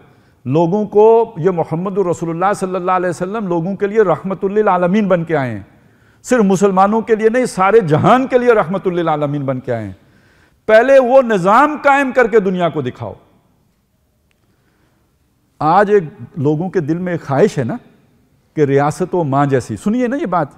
लोगों को ये मोहम्मद रसोल्ला सल्ला वसम लोगों के लिए आलमीन बन के आए हैं सिर्फ मुसलमानों के लिए नहीं सारे जहान के लिए आलमीन बन के आए हैं पहले वो निज़ाम कायम करके दुनिया को दिखाओ आज एक लोगों के दिल में एक ख्वाहिश है ना कि रियासत हो माँ जैसी सुनिए ना ये बात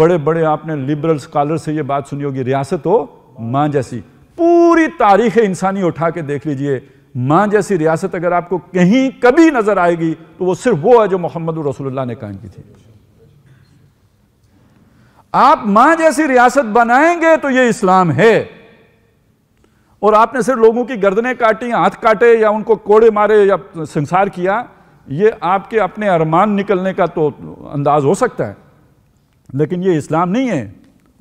बड़े बड़े आपने लिबरल स्कॉलर से ये बात सुनी होगी रियासत हो माँ जैसी पूरी तारीख इंसानी उठा के देख लीजिए माँ जैसी रियासत अगर आपको कहीं कभी नजर आएगी तो वो सिर्फ वो है जो मोहम्मद रसूलुल्लाह ने कायम की थी आप मां जैसी रियासत बनाएंगे तो ये इस्लाम है और आपने सिर्फ लोगों की गर्दनें काटी हाथ काटे या उनको कोड़े मारे या संसार किया ये आपके अपने अरमान निकलने का तो अंदाज हो सकता है लेकिन ये इस्लाम नहीं है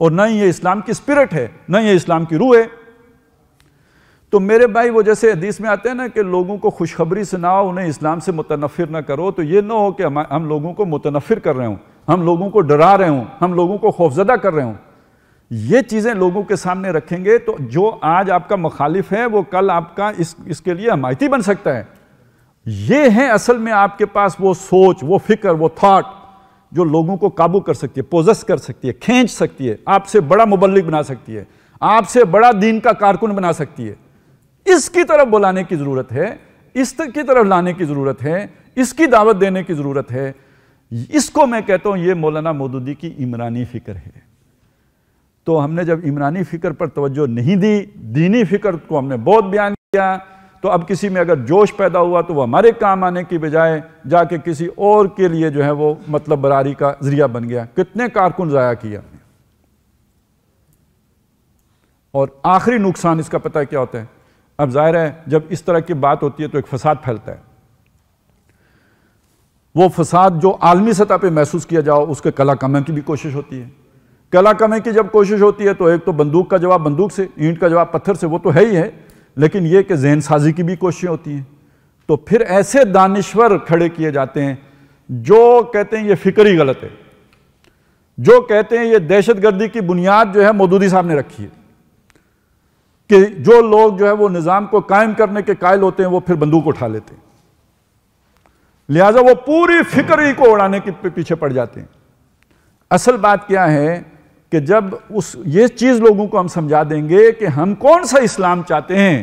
और न ही ये इस्लाम की स्पिरिट है न ये इस्लाम की रूह है तो मेरे भाई वो जैसे हदीस में आते हैं ना कि लोगों को खुशखबरी सुनाओ उन्हें इस्लाम से मुतनफ़िर ना करो तो ये ना हो कि हम लोगों को मुतनफ़िर कर रहे हो हम लोगों को डरा रहे हो हम लोगों को खौफजदा कर रहे हो ये चीज़ें लोगों के सामने रखेंगे तो जो आज आपका मुखालिफ है वो कल आपका इस इसके लिए हमायती बन सकता है ये है असल में आपके पास वो सोच वो फिक्र वो थाट जो लोगों को काबू कर सकती है पोजस कर सकती है खींच सकती है आपसे बड़ा मुबलिक बना सकती है आपसे बड़ा दीन का कारकुन बना सकती है इसकी तरफ बुलाने की ज़रूरत है इस की तरफ लाने की ज़रूरत है इसकी दावत देने की ज़रूरत है इसको मैं कहता हूं ये मौलाना मोदूदी की इमरानी फ़िक्र है तो हमने जब इमरानी फ़िक्र पर तोज्जो नहीं दी दीनी फ़िक्र को हमने बहुत बयान किया तो अब किसी में अगर जोश पैदा हुआ तो वह हमारे काम आने की बजाय जाके किसी और के लिए जो है वो मतलब बरारी का जरिया बन गया कितने कारकुन ज़ाया किया और आखिरी नुकसान इसका पता क्या होता है अब ज़ाहिर है जब इस तरह की बात होती है तो एक फसाद फैलता है वो फसाद जो आलमी सतह पे महसूस किया जाओ उसके कला कमने की भी कोशिश होती है कला कमे की जब कोशिश होती है तो एक तो बंदूक का जवाब बंदूक से ईंट का जवाब पत्थर से वो तो है ही है लेकिन ये कि जहन साजी की भी कोशिशें होती हैं तो फिर ऐसे दानश्वर खड़े किए जाते हैं जो कहते हैं ये फिक्र ही गलत है जो कहते हैं ये दहशत गर्दी की बुनियाद जो है मोदूदी साहब ने रखी है कि जो लोग जो है वो निज़ाम को कायम करने के कायल होते हैं वो फिर बंदूक उठा लेते हैं लिहाजा वो पूरी फिक्र ही को उड़ाने के पीछे पड़ जाते हैं असल बात क्या है कि जब उस ये चीज़ लोगों को हम समझा देंगे कि हम कौन सा इस्लाम चाहते हैं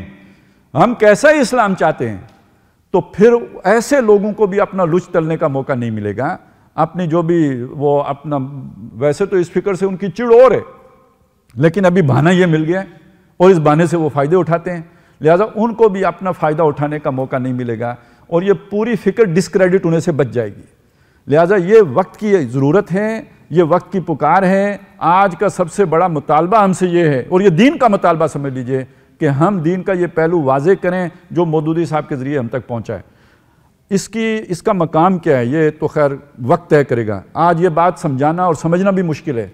हम कैसा इस्लाम चाहते हैं तो फिर ऐसे लोगों को भी अपना लुच तलने का मौका नहीं मिलेगा अपनी जो भी वो अपना वैसे तो इस फिक्र से उनकी चिड़ और है लेकिन अभी बहाना ये मिल गया और इस बहाने से वो फ़ायदे उठाते हैं लिहाजा उनको भी अपना फ़ायदा उठाने का मौका नहीं मिलेगा और ये पूरी फिक्र डिस्क्रेडिट होने से बच जाएगी लिहाजा ये वक्त की ज़रूरत है ये वक्त की पुकार है आज का सबसे बड़ा मुतालबा हमसे ये है और ये दीन का मुतालबा समझ लीजिए कि हम दीन का ये पहलू वाज करें जो मौदूदी साहब के ज़रिए हम तक पहुँचाए इसकी इसका मकाम क्या है ये तो खैर वक्त तय करेगा आज ये बात समझाना और समझना भी मुश्किल है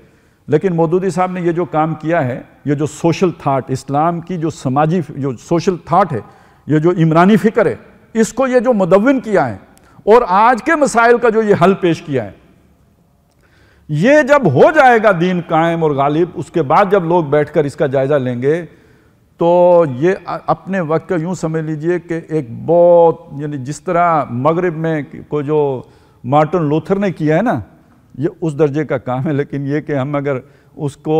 लेकिन मौदूदी साहब ने ये जो काम किया है ये जो सोशल थाट इस्लाम की जो समाजी जो सोशल थाट है ये जो इमरानी फ़िक्र है इसको ये जो मदविन किया है और आज के मसाइल का जो ये हल पेश किया है ये जब हो जाएगा दीन कायम और गालिब उसके बाद जब लोग बैठकर इसका जायज़ा लेंगे तो ये अपने वक्त का यूं समझ लीजिए कि एक बहुत यानी जिस तरह मगरब में को जो मार्टिन लोथर ने किया है ना ये उस दर्जे का काम है लेकिन ये कि हम अगर उसको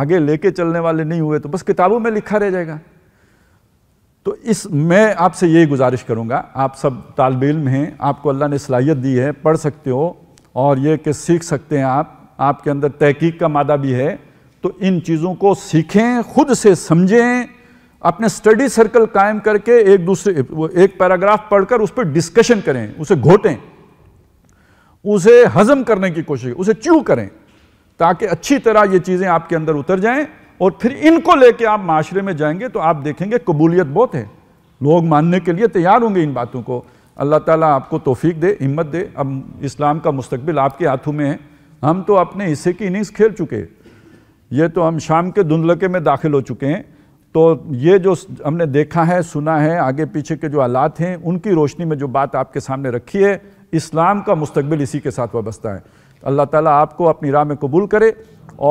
आगे लेके चलने वाले नहीं हुए तो बस किताबों में लिखा रह जाएगा तो इस मैं आपसे यही गुजारिश करूँगा आप सब तालब इम हैं आपको अल्लाह ने सलाहियत दी है पढ़ सकते हो और ये कि सीख सकते हैं आप आपके अंदर तहकीक का मादा भी है तो इन चीज़ों को सीखें खुद से समझें अपने स्टडी सर्कल कायम करके एक दूसरे एक पैराग्राफ पढ़कर उस पर डिस्कशन करें उसे घोटें उसे हज़म करने की कोशिश उसे च्यू करें ताकि अच्छी तरह ये चीज़ें आपके अंदर उतर जाएं और फिर इनको लेके आप माशरे में जाएंगे तो आप देखेंगे कबूलियत बहुत है लोग मानने के लिए तैयार होंगे इन बातों को अल्लाह ताला आपको तोफीक दे हिम्मत दे अब इस्लाम का मुस्तबिल आपके हाथों में है हम तो अपने हिस्से की इनिंग्स खेल चुके हैं ये तो हम शाम के धुंधलके में दाखिल हो चुके हैं तो ये जो हमने देखा है सुना है आगे पीछे के जो हालात हैं उनकी रोशनी में जो बात आपके सामने रखी है इस्लाम का मुस्तबिल इसी के साथ वाबस्ता है अल्लाह ताला आपको अपनी राह में कबूल करे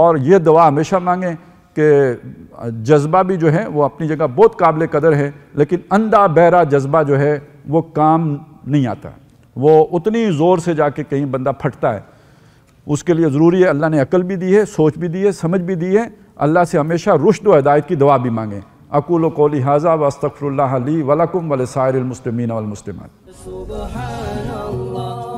और ये दवा हमेशा मांगें के जज्बा भी जो है वो अपनी जगह बहुत काबिल कदर है लेकिन अंधा बहरा जज्बा जो है वो काम नहीं आता वो उतनी ज़ोर से जाके कहीं बंदा फटता है उसके लिए ज़रूरी है अल्लाह ने अकल भी दी है सोच भी दी है समझ भी दी है अल्लाह से हमेशा रुश्द व हदायत की दवा भी मांगें अकुल को लिहाजा वस्तफ़रल्ला वलकुम वलसायरमसलमिन वलमसलमान